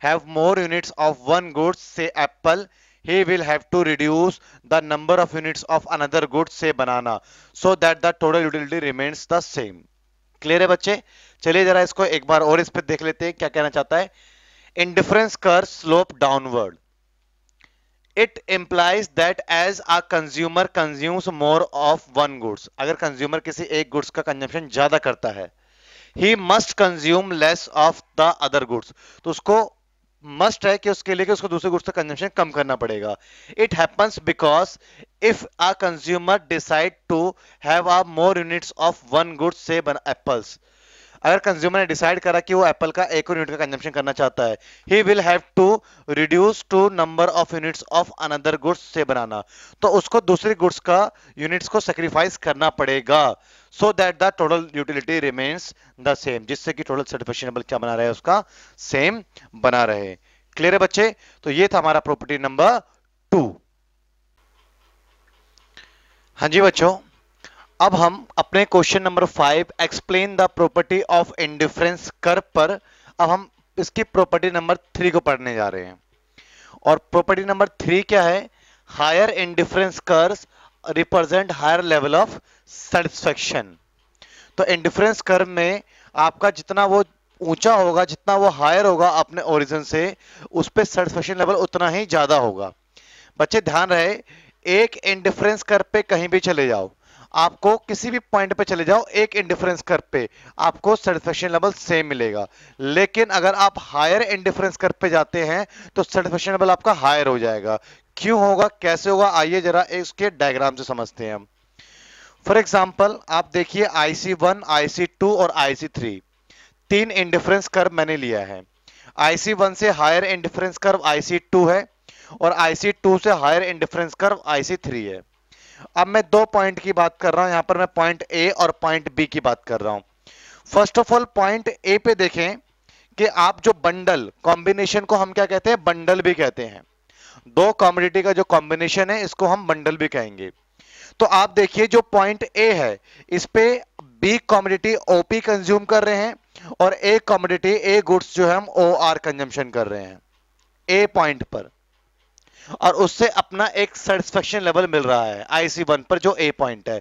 [SPEAKER 1] have more units of one good say apple he will have to reduce the number of units of another good say banana so that the total utility remains the same clear है बच्चे चलिए जरा इसको एक बार और इस पर देख लेते हैं क्या कहना चाहता है indifference curve slope downward it implies that as a consumer consumes more of one goods अगर consumer किसी एक goods का consumption ज्यादा करता है he must consume less of the other goods तो उसको मस्ट है कि उसके लिए कि उसको दूसरे गुड्स का कंजम्पशन कम करना पड़ेगा it happens because if a consumer decide to have a more units of one goods से बन एप्पल्स अगर कंज्यूमर ने डिसाइड करा कि वो एप्पल का एक और यूनिट का कंजम्पशन करना चाहता है he will have to reduce to number of units of another goods से बनाना तो उसको दूसरे गुड्स का यूनिट्स को सेक्रीफाइस करना पड़ेगा so that the total utility remains the same जिससे कि टोटल सेटिस्फेक्शनेबल क्या बना रहे उसका सेम बना रहे क्लियर है बच्चे तो ये था हमारा प्रॉपर्टी नंबर टू हाँ जी बच्चों अब हम अपने question number five explain the property of indifference curve पर अब हम इसकी प्रॉपर्टी नंबर थ्री को पढ़ने जा रहे हैं और प्रॉपर्टी नंबर थ्री क्या है higher indifference curves represent higher level of satisfaction तो इंडिफरेंस कर्व में आपका जितना वो ऊंचा होगा जितना वो हायर होगा अपने ओरिजिन से उस पर सेटिस्फेक्शन लेवल उतना ही ज़्यादा होगा बच्चे ध्यान रहे एक इंडिफरेंस कर पे कहीं भी चले जाओ आपको किसी भी पॉइंट पे चले जाओ एक इंडिफरेंस कर पे आपको सर्टिफिकेशन लेवल सेम मिलेगा लेकिन अगर आप हायर इंडिफरेंस कर पे जाते हैं तो सर्टिफिकेशन लेवल आपका हायर हो जाएगा क्यों होगा कैसे होगा आइए जरा इसके डायग्राम से समझते हैं हम फॉर एग्जाम्पल आप देखिए आईसी वन आईसी टू और आईसी थ्री तीन इंडिफरेंस कर मैंने लिया है आईसी वन से higher indifference curve IC two है और आईसी टू से higher indifference curve IC three है अब मैं दो पॉइंट की बात कर रहा हूं यहां पर मैं पॉइंट ए और पॉइंट बी की बात कर रहा हूं first of all point A पे देखें कि आप जो बंडल कॉम्बिनेशन को हम क्या कहते हैं बंडल भी कहते हैं दो कॉमोडिटी का जो कॉम्बिनेशन है इसको हम बंडल भी कहेंगे तो आप देखिए जो पॉइंट ए है इस पे बी कॉमोडिटी ओपी कंज्यूम कर रहे हैं और ए कॉमोडिटी ए गुड्स जो है हम ओ आर कंजम्पशन कर रहे हैं ए पॉइंट पर और उससे अपना एक सेटिस्फेक्शन लेवल मिल रहा है आईसी वन पर जो ए पॉइंट है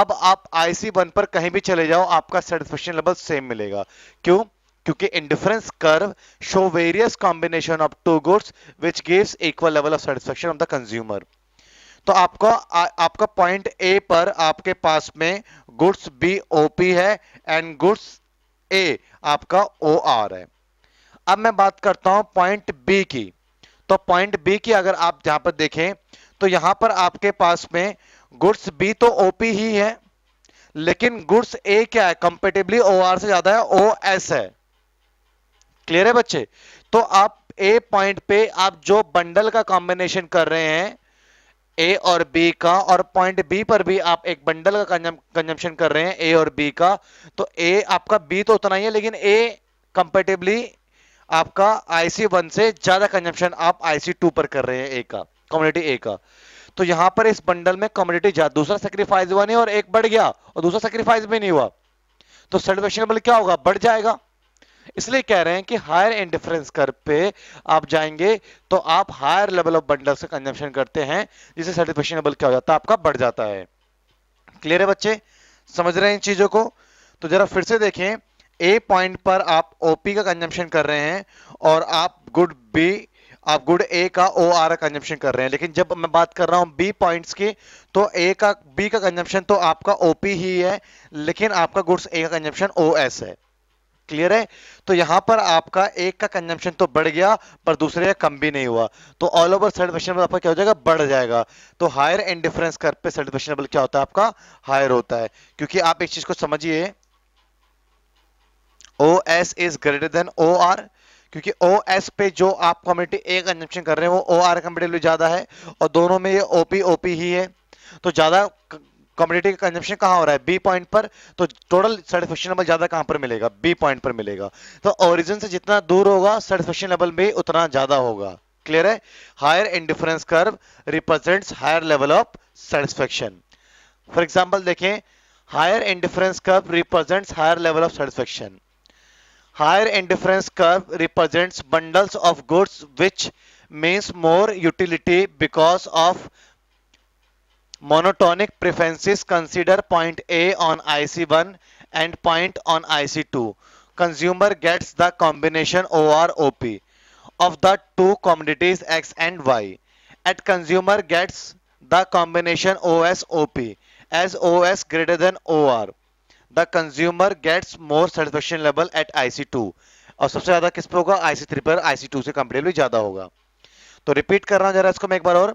[SPEAKER 1] अब आप आईसी वन पर कहीं भी चले जाओ आपका सेटिस्फेक्शन लेवल सेम मिलेगा क्यों क्योंकि indifference curve show various combination of two goods which gives equal level of satisfaction of the consumer तो आपका आपका पॉइंट ए पर आपके पास में गुड्स बी ओपी है एंड गुड्स ए आपका ओ आर है अब मैं बात करता हूं पॉइंट बी की तो पॉइंट बी की अगर आप यहां पर देखें तो यहां पर आपके पास में गुड्स बी तो ओपी ही है लेकिन गुड्स ए क्या है कंपेटेबली ओ आर से ज्यादा है ओ एस है क्लियर है बच्चे तो आप ए पॉइंट पे आप जो बंडल का कॉम्बिनेशन कर रहे हैं ए और बी का और पॉइंट बी पर भी आप एक बंडल का कंजम्पशन कर रहे हैं ए और बी का तो ए आपका बी तो उतना ही है लेकिन ए कंपेटेबली आपका आईसी वन से ज्यादा कंजम्पशन आप आईसी टू पर कर रहे हैं ए का कम्युनिटी ए का तो यहां पर इस बंडल में कम्युनिटी ज्यादा दूसरा सेक्रीफाइस हुआ नहीं और एक बढ़ गया और दूसरा सेक्रीफाइस भी नहीं हुआ तो सेटिस्फेक्शन लेवल क्या होगा बढ़ जाएगा इसलिए कह रहे हैं कि हायर इंडिफरेंस कर पे आप जाएंगे तो आप हायर लेवल ऑफ बंडल से कंजम्पशन करते हैं जिससे सेटिस्फेक्शन क्या हो जाता है आपका बढ़ जाता है क्लियर है बच्चे समझ रहे हैं इन चीजों को तो जरा फिर से देखें ए पॉइंट पर आप ओपी का कंजम्पशन कर रहे हैं और आप गुड बी आप गुड ए का ओ आर का कंजम्पशन कर रहे हैं लेकिन जब मैं बात कर रहा हूं बी पॉइंट्स की तो ए का बी का कंजम्पशन तो आपका ओपी ही है लेकिन आपका गुड्स ए का कंजम्पशन ओ एस है क्लियर है तो यहां पर आपका एक का कंजम्पशन तो बढ़ गया पर दूसरे का कम भी नहीं हुआ तो ऑल ओवर सेटिस्फेक्शन आपका क्या हो जाएगा बढ़ जाएगा तो हायर एंड डिफरेंस कर पे सेटिस्फेक्शन क्या होता है आपका हायर होता है क्योंकि आप एक चीज को समझिए O S is greater than O R क्योंकि ओ एस पे जो आप कम्युनिटी ए कंजप्शन कर रहे हैं वो ओ आर कम्पिटेटिवली ज्यादा है और दोनों में ये ओपी ओपी ही है तो ज्यादा कम्युनिटी का कंजप्शन कहाँ हो रहा है बी पॉइंट पर तो टोटल सेटिस्फेक्शन लेवल ज्यादा कहाँ पर मिलेगा बी पॉइंट पर मिलेगा तो ओरिजिन से जितना दूर होगा सेटिस्फेक्शन लेवल भी उतना ज्यादा होगा क्लियर है higher indifference curve represents higher level of satisfaction for example देखें higher indifference curve represents higher level of satisfaction Higher indifference curve represents bundles of goods which means more utility because of monotonic preferences consider point A on IC1 and point on IC2. Consumer gets the combination OR OP of the two commodities X and Y. At consumer gets the combination OS OP as OS greater than OR. The consumer gets more satisfaction level at IC two और सबसे ज्यादा किस पर होगा IC three पर IC two से comparatively ज्यादा होगा तो रिपीट कर रहा हूं जरा इसको मैं एक बार और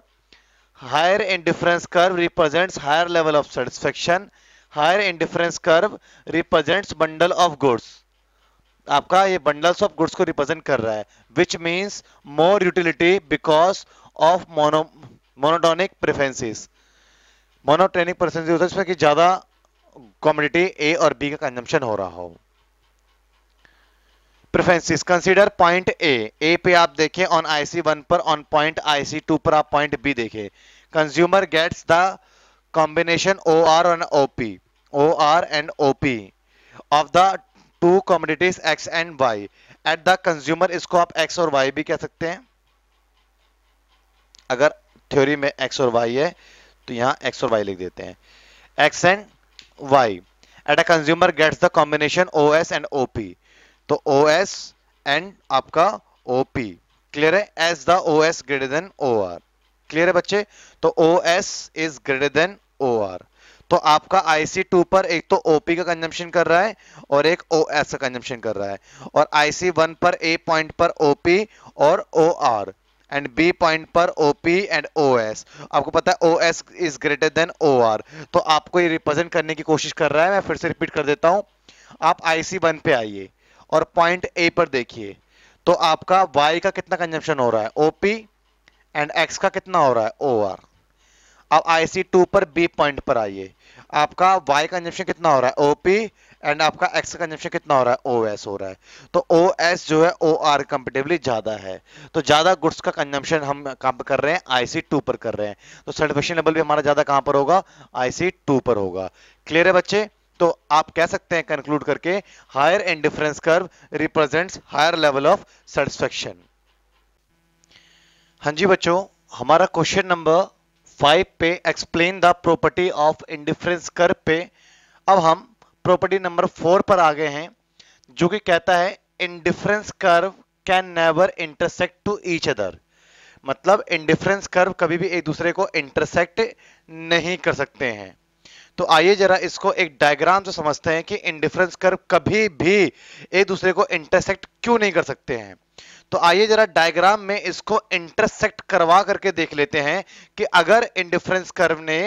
[SPEAKER 1] higher indifference curve represents higher level of satisfaction higher indifference curve represents bundle of goods आपका ये बंडल्स ऑफ गुड्स को रिप्रेजेंट कर रहा है which means more utility because of mono monotonic preferences monotonic preferences होता है जिसमें कि ज्यादा कॉमोडिटी ए और बी का कंजम्पशन हो रहा हो preferences consider point A A पे आप देखें ऑन आईसी वन पर ऑन पॉइंट आईसी टू पर आप पॉइंट बी देखें consumer gets the combination O R and OP O R and OP of the two commodities X and Y at the consumer इसको आप x और Y भी कह सकते हैं अगर थ्योरी में एक्स और वाई है तो यहां एक्स और वाई लिख देते हैं X and Y. At a consumer gets the combination OS and OP. तो OS and आपका OP. Clear है? As the OS greater than OR. Clear है बच्चे? तो OS is greater than OR. तो आपका आईसी टू पर एक तो ओपी का कंजम्पशन कर रहा है और एक ओ एस का कंजम्पशन कर रहा है और आईसी वन पर ए पॉइंट पर ओपी और O R and B point पर ओपी एंड ओ एस आपको पता है O S is greater than O R तो आपको ये रिप्रेजेंट करने की कोशिश कर रहा है मैं फिर से रिपीट कर देता हूं आप आईसी वन पे आइए और पॉइंट ए पर देखिए तो आपका वाई का कितना कंजम्पशन हो रहा है ओपी एंड एक्स का कितना हो रहा है ओ आर अब आई सी टू पर बी पॉइंट पर आइए आपका वाई कंजम्पशन कितना हो रहा है ओपी एंड आपका एक्स का कंजम्पशन कितना हो रहा है ओ एस हो रहा है तो ओ एस जो है ओ आर कंपेटेबली ज़्यादा है तो ज़्यादा गुड्स का कंजम्पशन हम कहाँ पर कर रहे हैं आई सी टू पर कर रहे हैं तो सर्टिफिकेशन लेवल भी हमारा ज़्यादा कहाँ पर होगा आई सी टू पर होगा क्लियर है बच्चे तो आप कह सकते हैं कंक्लूड करके higher and difference curve represents higher level of satisfaction हां जी बच्चों हमारा क्वेश्चन नंबर फाइव पे explain the property of indifference curve पे अब हम प्रॉपर्टी नंबर फोर पर आ गए हैं जो कि कहता है indifference curve can never intersect to each other मतलब इनडिफरेंस कर्व कभी भी एक दूसरे को इंटरसेक्ट नहीं कर सकते हैं तो आइए जरा इसको एक डायग्राम से समझते हैं कि इनडिफरेंस कर्व कभी भी एक दूसरे को इंटरसेक्ट क्यों नहीं कर सकते हैं तो आइए जरा डायग्राम में इसको इंटरसेक्ट करवा करके देख लेते हैं कि अगर इंडिफरेंस कर्व ने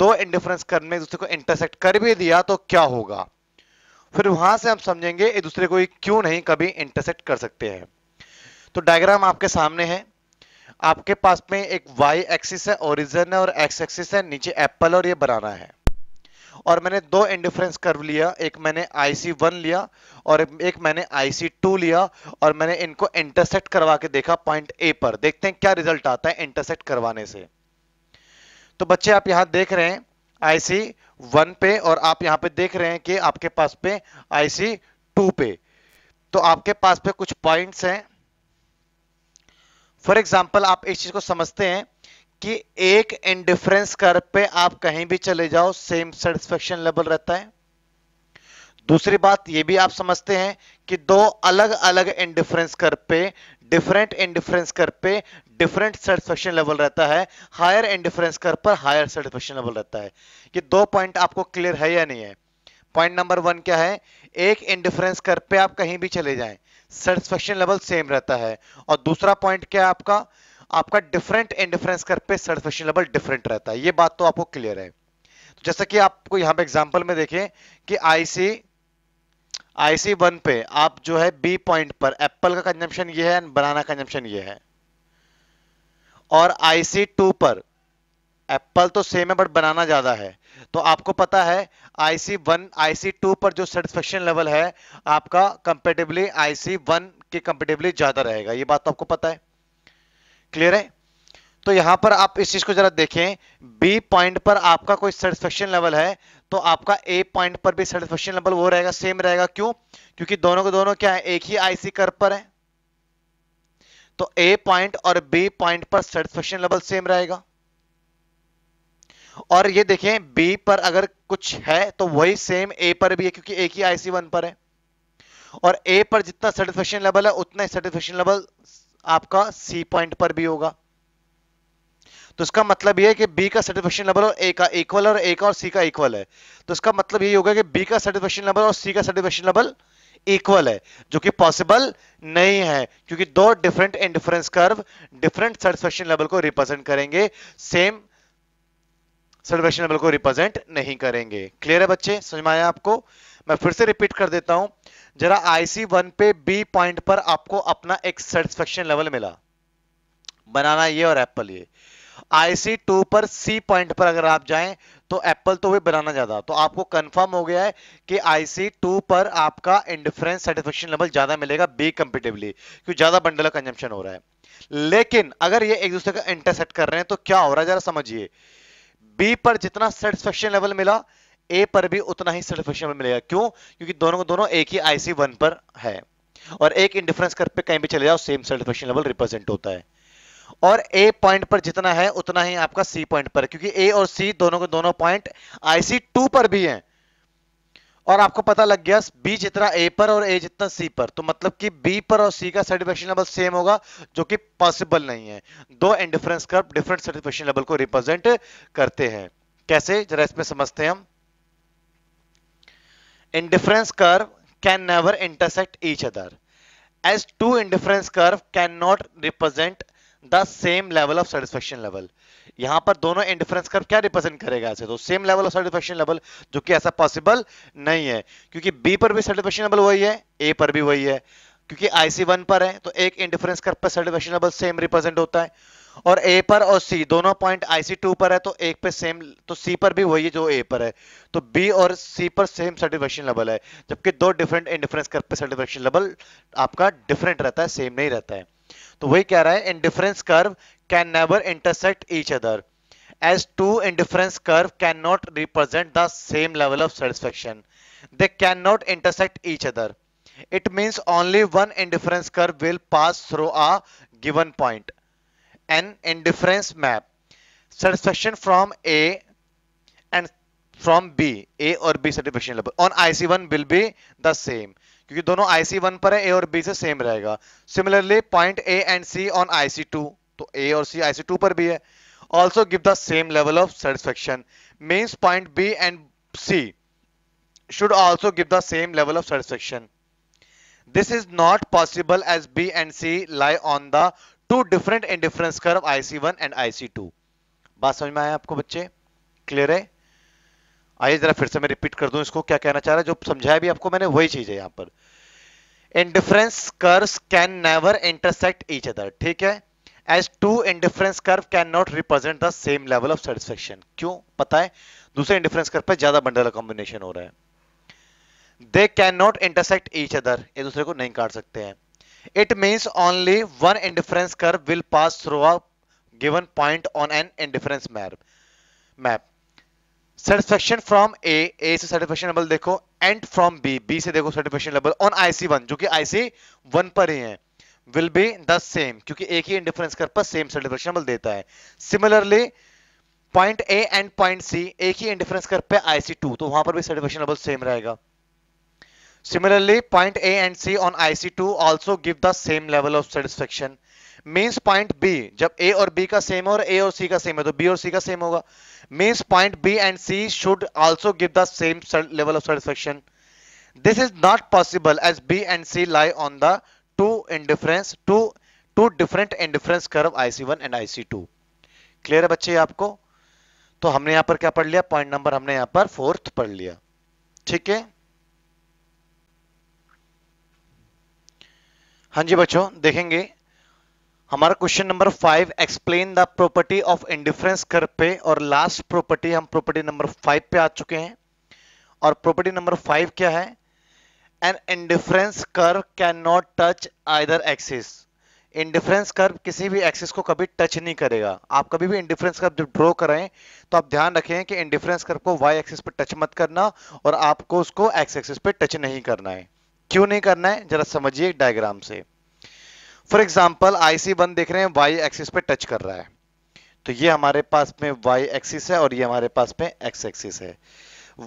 [SPEAKER 1] दो इंडिफरेंस कर्व में एक दूसरे को इंटरसेक्ट कर भी दिया तो क्या होगा फिर वहां से हम समझेंगे एक दूसरे को क्यों नहीं कभी इंटरसेक्ट कर सकते हैं तो डायग्राम आपके सामने है आपके पास में एक वाई एक्सिस है ओरिजिन है और एक्स एक्सिस है नीचे एप्पल और ये बनाना है और मैंने दो इंडिफरेंस कर्व लिया एक मैंने आईसी वन लिया और एक मैंने आईसी टू लिया और मैंने इनको इंटरसेक्ट करवा के देखा पॉइंट ए पर देखते हैं क्या रिजल्ट आता है इंटरसेक्ट करवाने से तो बच्चे आप यहां देख रहे हैं आईसी वन पे और आप यहाँ पे देख रहे हैं कि आपके पास पे आईसी टू पे तो आपके पास पे कुछ पॉइंट्स हैं फॉर एग्जाम्पल आप इस चीज को समझते हैं कि एक इंडिफरेंस कर पे आप कहीं भी चले जाओ सेम सेटिस्फेक्शन लेवल रहता है दूसरी बात ये भी आप समझते हैं कि दो अलग अलग इंडिफरेंस कर पे डिफरेंट इंडिफरेंस कर पे डिफरेंट सेटिस्फेक्शन लेवल रहता है हायर इंडिफरेंस कर पर हायर सेटिस्फेक्शन लेवल रहता है ये दो पॉइंट आपको क्लियर है या नहीं है पॉइंट नंबर वन क्या है एक इंडिफरेंस कर पे आप कहीं भी चले जाएं सेटिस्फेक्शन लेवल सेम रहता है और दूसरा पॉइंट क्या है आपका आपका डिफरेंट इंडिफरेंस कर पे सेटिस्फेक्शन लेवल डिफरेंट रहता है ये बात तो आपको क्लियर है जैसा कि आपको यहां पे एग्जांपल में देखें कि आईसी आईसी वन पे आप जो है बी पॉइंट पर एप्पल का कंजम्पशन ये है एंड बनाना कंजम्पशन ये है और आईसी टू पर एप्पल तो सेम है बट बनाना ज्यादा है तो आपको पता है आईसी वन आईसी टू पर जो सेटिस्फेक्शन लेवल है आपका कंपेटेबली आईसी वन के कंपेटेबली ज्यादा रहेगा ये बात तो आपको पता है क्लियर है तो यहां पर आप इस चीज को जरा देखें बी पॉइंट पर आपका कोई सेटिस्फेक्शन लेवल है तो आपका ए पॉइंट पर भी सेटिस्फेक्शन लेवल वो रहेगा सेम रहेगा क्यों क्योंकि दोनों के दोनों क्या है एक ही आईसी कर पर है तो ए पॉइंट और बी पॉइंट पर सेटिस्फेक्शन लेवल सेम रहेगा और ये देखें बी पर अगर कुछ है तो वही सेम ए पर भी है क्योंकि एक ही आईसी वन पर है और ए पर जितना सेटिस्फेक्शन लेवल है उतना ही सेटिस्फेक्शन लेवल आपका सी पॉइंट पर भी होगा तो इसका मतलब यह है कि बी का सेटिस्फेक्शन नंबर और ए का इक्वल और ए का और सी का इक्वल है तो इसका मतलब यही होगा कि बी का सेटिस्फेक्शन नंबर और सी का सेटिस्फेक्शन नंबर इक्वल है जो कि पॉसिबल नहीं है क्योंकि दो different indifference curve different satisfaction level को रिप्रेजेंट करेंगे सेम सेटिस्फेक्शन लेवल को रिप्रेजेंट नहीं करेंगे क्लियर है बच्चे समझ में आया आपको मैं फिर से रिपीट कर देता हूं जरा आईसी वन पे बी पॉइंट पर आपको अपना एक सेटिस्फेक्शन लेवल मिला बनाना ये और एप्पल ये आईसी टू पर सी पॉइंट पर अगर आप जाएं तो एप्पल तो भी बनाना ज्यादा तो आपको कंफर्म हो गया है कि आईसी टू पर आपका इंडिफरेंस सेटिस्फेक्शन लेवल ज्यादा मिलेगा बी कंपेटिवली क्योंकि ज्यादा बंडल का कंजम्पशन हो रहा है लेकिन अगर ये एक दूसरे का इंटरसेट कर रहे हैं तो क्या हो रहा है जरा समझिए बी पर जितना सेटिस्फेक्शन लेवल मिला ए पर भी उतना ही सेटिस्फेक्शन लेवल मिलेगा क्यों क्योंकि दोनों दोनों एक ही आईसी वन पर है और एक इंडिफरेंस कर पे कहीं भी चले जाओ सेम सेटिस्फेक्शन लेवल रिप्रेजेंट होता है और ए पॉइंट पर जितना है उतना ही आपका सी पॉइंट पर क्योंकि ए और सी दोनों के दोनों पॉइंट आईसी टू पर भी हैं और आपको पता लग गया बी जितना ए पर और ए जितना सी पर तो मतलब कि बी पर और सी का सर्टिफिकेशन लेवल सेम होगा जो कि पॉसिबल नहीं है दो indifference curve different certification level को रिप्रेजेंट करते हैं कैसे जरा इसमें समझते हैं हम curve can never intersect each other as two indifference indifference can not represent the same level of satisfaction level यहां पर दोनों इंडिफरेंस कर्व क्या रिप्रेजेंट करेगा ऐसे तो same level of satisfaction level जो कि ऐसा पॉसिबल नहीं है क्योंकि बी पर भी सेटिस्फेक्शन लेवल वही है ए पर भी वही है क्योंकि आईसी वन पर है तो एक इंडिफरेंस कर्व पर सेटिस्फेक्शन लेवल सेम रिप्रेजेंट होता है और ए पर और सी दोनों पॉइंट आईसी टू पर है तो एक पे सेम तो सी पर भी वही है जो ए पर है तो बी और सी पर सेम सेटिस्फेक्शन लेवल है जबकि दो डिफरेंट इंडिफरेंस कर पे सेटिस्फेक्शन लेवल आपका डिफरेंट रहता है सेम नहीं रहता है तो वही कह रहा है indifference curve can never intersect each other as two indifference curve can not represent the same level of satisfaction they can not intersect each other it means only one indifference curve will pass through a given point an indifference map satisfaction from A and from B A और B satisfaction on IC one will be the same क्योंकि दोनों one पर है ए और B से same रहेगा similarly point A and C on IC2 तो A और C IC2 पर भी है also give the same level of satisfaction means point B and C should also give the same level of satisfaction this is not possible as B and C lie on the two different difference curve one and two बात समझ में आए आपको बच्चे clear है आइए जरा फिर से मैं रिपीट कर दूं इसको क्या कहना चाह रहा है जो समझाया भी आपको मैंने वही चीज है यहां पर indifference curve can never intersect each other ठीक है as two indifference curve can not represent the same level of satisfaction क्यों पता है दूसरे इंडिफरेंस कर्व पर ज्यादा बंडल कॉम्बिनेशन हो रहा है they can not intersect each other एक दूसरे को नहीं काट सकते हैं it means only one indifference curve will pass through a given point on an indifference map map satisfaction from A A से सेटिस्फेक्शन लेवल देखो एंड फ्रॉम बी बी से देखो satisfaction level on IC one जो कि IC one पर ही है will be the same क्योंकि एक ही इंडिफरेंस कर पर सेम सेटिस्फेक्शन लेवल देता है similarly point A and point C एक ही इंडिफरेंस कर पे आईसी टू तो वहां पर भी सेटिस्फेक्शन लेवल सेम रहेगा similarly point A and C on IC two also give the same level of satisfaction means point B जब A और बी का सेम है और ए और सी का सेम है तो बी और सी का सेम होगा means point B and C should also give the same level of satisfaction this is not possible as B and C lie on the two indifference two two different indifference curve IC1 and IC2 clear है बच्चे आपको तो हमने यहां पर क्या पढ़ लिया पॉइंट नंबर हमने यहां पर फोर्थ पढ़ लिया ठीक है हाँ जी बच्चों देखेंगे हमारा question number five explain the property of indifference curve पे और लास्ट प्रॉपर्टी हम प्रॉपर्टी नंबर फाइव पे आ चुके हैं और प्रॉपर्टी नंबर फाइव क्या है an indifference curve can not touch either axis indifference curve किसी भी एक्सिस को कभी टच नहीं करेगा आप कभी भी इंडिफरेंस कर जब ड्रॉ करें तो आप ध्यान रखें कि इंडिफरेंस कर को वाई एक्सिस पे टच मत करना और आपको उसको एक्स एक्सिस पे टच नहीं करना है क्यों नहीं करना है जरा समझिए डायग्राम से फॉर एग्जाम्पल आईसी वन देख रहे हैं वाई एक्सिस पे टच कर रहा है तो ये हमारे पास में वाई एक्सिस है और ये हमारे पास में एक्स एक्सिस है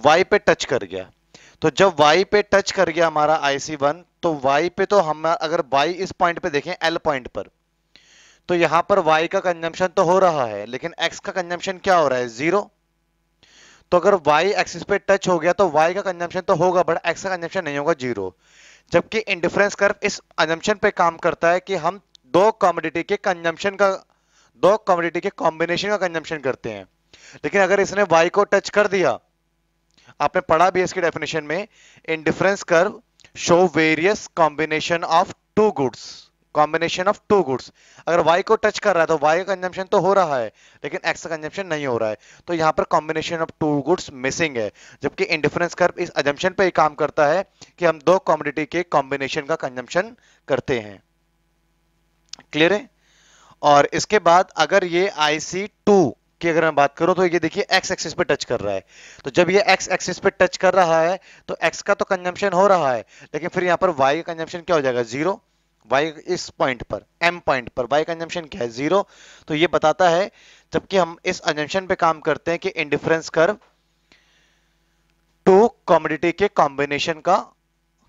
[SPEAKER 1] वाई पे टच कर गया तो जब वाई पे टच कर गया हमारा आईसी वन तो वाई पे तो हम अगर वाई इस पॉइंट पे देखें एल पॉइंट पर तो यहां पर वाई का कंजम्पशन तो हो रहा है लेकिन एक्स का कंजम्पशन क्या हो रहा है जीरो तो अगर y एक्सिस पे टच हो गया तो y का कंजम्पशन तो होगा बट x का कंजम्पशन नहीं होगा जीरो जबकि इंडिफरेंस कर्व इस अजम्पन पे काम करता है कि हम दो कॉमोडिटी के कंजम्पशन का दो कॉमोडिटी के कॉम्बिनेशन का कंजम्पशन करते हैं लेकिन अगर इसने वाई को टच कर दिया आपने पढ़ा भी इसके डेफिनेशन में indifference curve show various combination of two goods combination of two goods अगर वाई को टच कर रहा है तो वाई का कंजम्पशन तो हो रहा है लेकिन एक्स का कंजम्पशन नहीं हो रहा है तो यहाँ पर combination of two goods missing है जबकि इंडिफरेंस कर्व इस एजम्पन पे ही काम करता है कि हम दो कॉमोडिटी के कॉम्बिनेशन का कंजम्पशन करते हैं क्लियर है और इसके बाद अगर ये आई सी टू की अगर मैं बात करूं तो ये देखिए एक्स एक्सिस पे टच कर रहा है तो जब ये एक्स एक्सिस पे टच कर रहा है तो एक्स का तो कंजम्पशन हो रहा है लेकिन फिर यहाँ पर वाई का कंजम्पशन क्या हो जाएगा जीरो y इस पॉइंट पर m पॉइंट पर y कंजम्पशन क्या है जीरो तो ये बताता है जबकि हम इस कंजम्पशन पे काम करते हैं कि इंडिफरेंस कर्व टू कॉमोडिटी के कॉम्बिनेशन का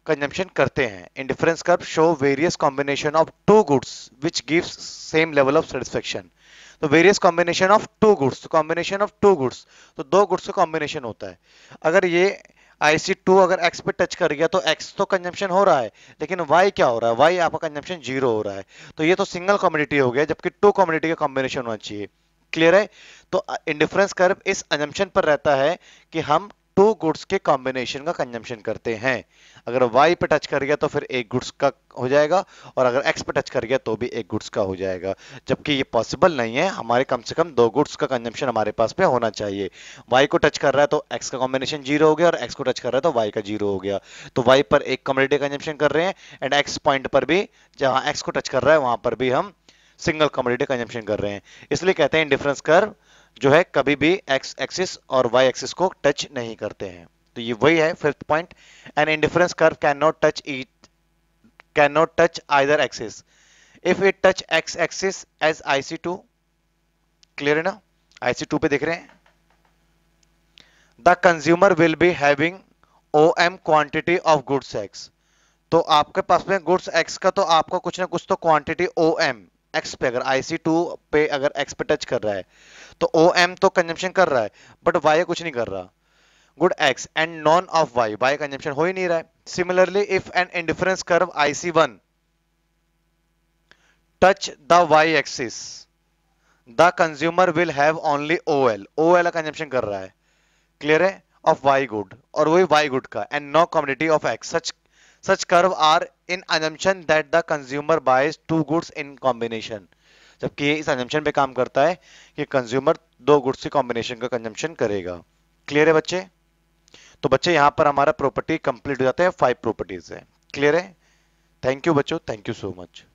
[SPEAKER 1] कंजम्पशन करते हैं indifference curve show various combination of two goods which gives same level of satisfaction तो various combination of two goods combination of two goods तो दो गुड्स का कॉम्बिनेशन होता है अगर ये आईसी टू अगर एक्स पे टच कर गया तो एक्स तो कंजम्पशन हो रहा है लेकिन वाई क्या हो रहा है वाई आपका कंजम्पशन जीरो हो रहा है तो ये तो सिंगल कॉम्युनिटी हो गया जबकि टू कॉम्युनिटी का कॉम्बिनेशन होना चाहिए क्लियर है तो इंडिफरेंस uh, कर्व इस अंजम्पशन पर रहता है कि हम टू गुड्स के कॉम्बिनेशन का कंजम्पशन करते हैं अगर वाई पे टच कर गया तो फिर एक गुड्स का हो जाएगा और अगर एक्स पे टच कर गया तो भी एक गुड्स का हो जाएगा जबकि ये पॉसिबल नहीं है हमारे कम से कम दो गुड्स का कंजम्पशन हमारे पास पे होना चाहिए वाई को टच कर रहा है तो एक्स का कॉम्बिनेशन जीरो हो गया और एक्स को टच कर रहा है तो वाई का जीरो हो गया तो वाई पर एक कम्युनिटी कंजम्पशन कर रहे हैं एंड एक्स पॉइंट पर भी जहाँ एक्स को टच कर रहा है वहां पर भी हम सिंगल कम्युनिटी कंजम्पशन कर रहे हैं इसलिए कहते हैं डिफरेंस कर्व जो है कभी भी एक्स एक्सिस और वाई एक्सिस को टच नहीं करते हैं तो ये वही है fifth point an indifference curve can not touch it can not touch either axis if it touch X axis as IC two clear है ना आईसी टू पे देख रहे हैं the consumer will be having O M quantity of goods X तो आपके पास में गुड्स एक्स का तो आपको कुछ ना कुछ तो क्वांटिटी ओ एम एक्स पे अगर आई सी टू पे अगर एक्स पे टच कर रहा है तो ओ एम तो कंजम्पशन कर रहा है बट वाई कुछ नहीं कर रहा good X and none of Y Y consumption हो ही नहीं रहा है similarly if an indifference curve I C one touch the touch the y axis the consumer will have only OL OL consumption कर रहा है क्लियर है of Y good और वही वाई गुड का and no community of X such such curve are in assumption that the consumer buys two goods in combination जबकि ये इस assumption पे काम करता है कि consumer दो goods की combination का consumption करेगा clear है बच्चे तो बच्चे यहाँ पर हमारा property complete हो जाता है five properties है clear है thank you बच्चों thank you so much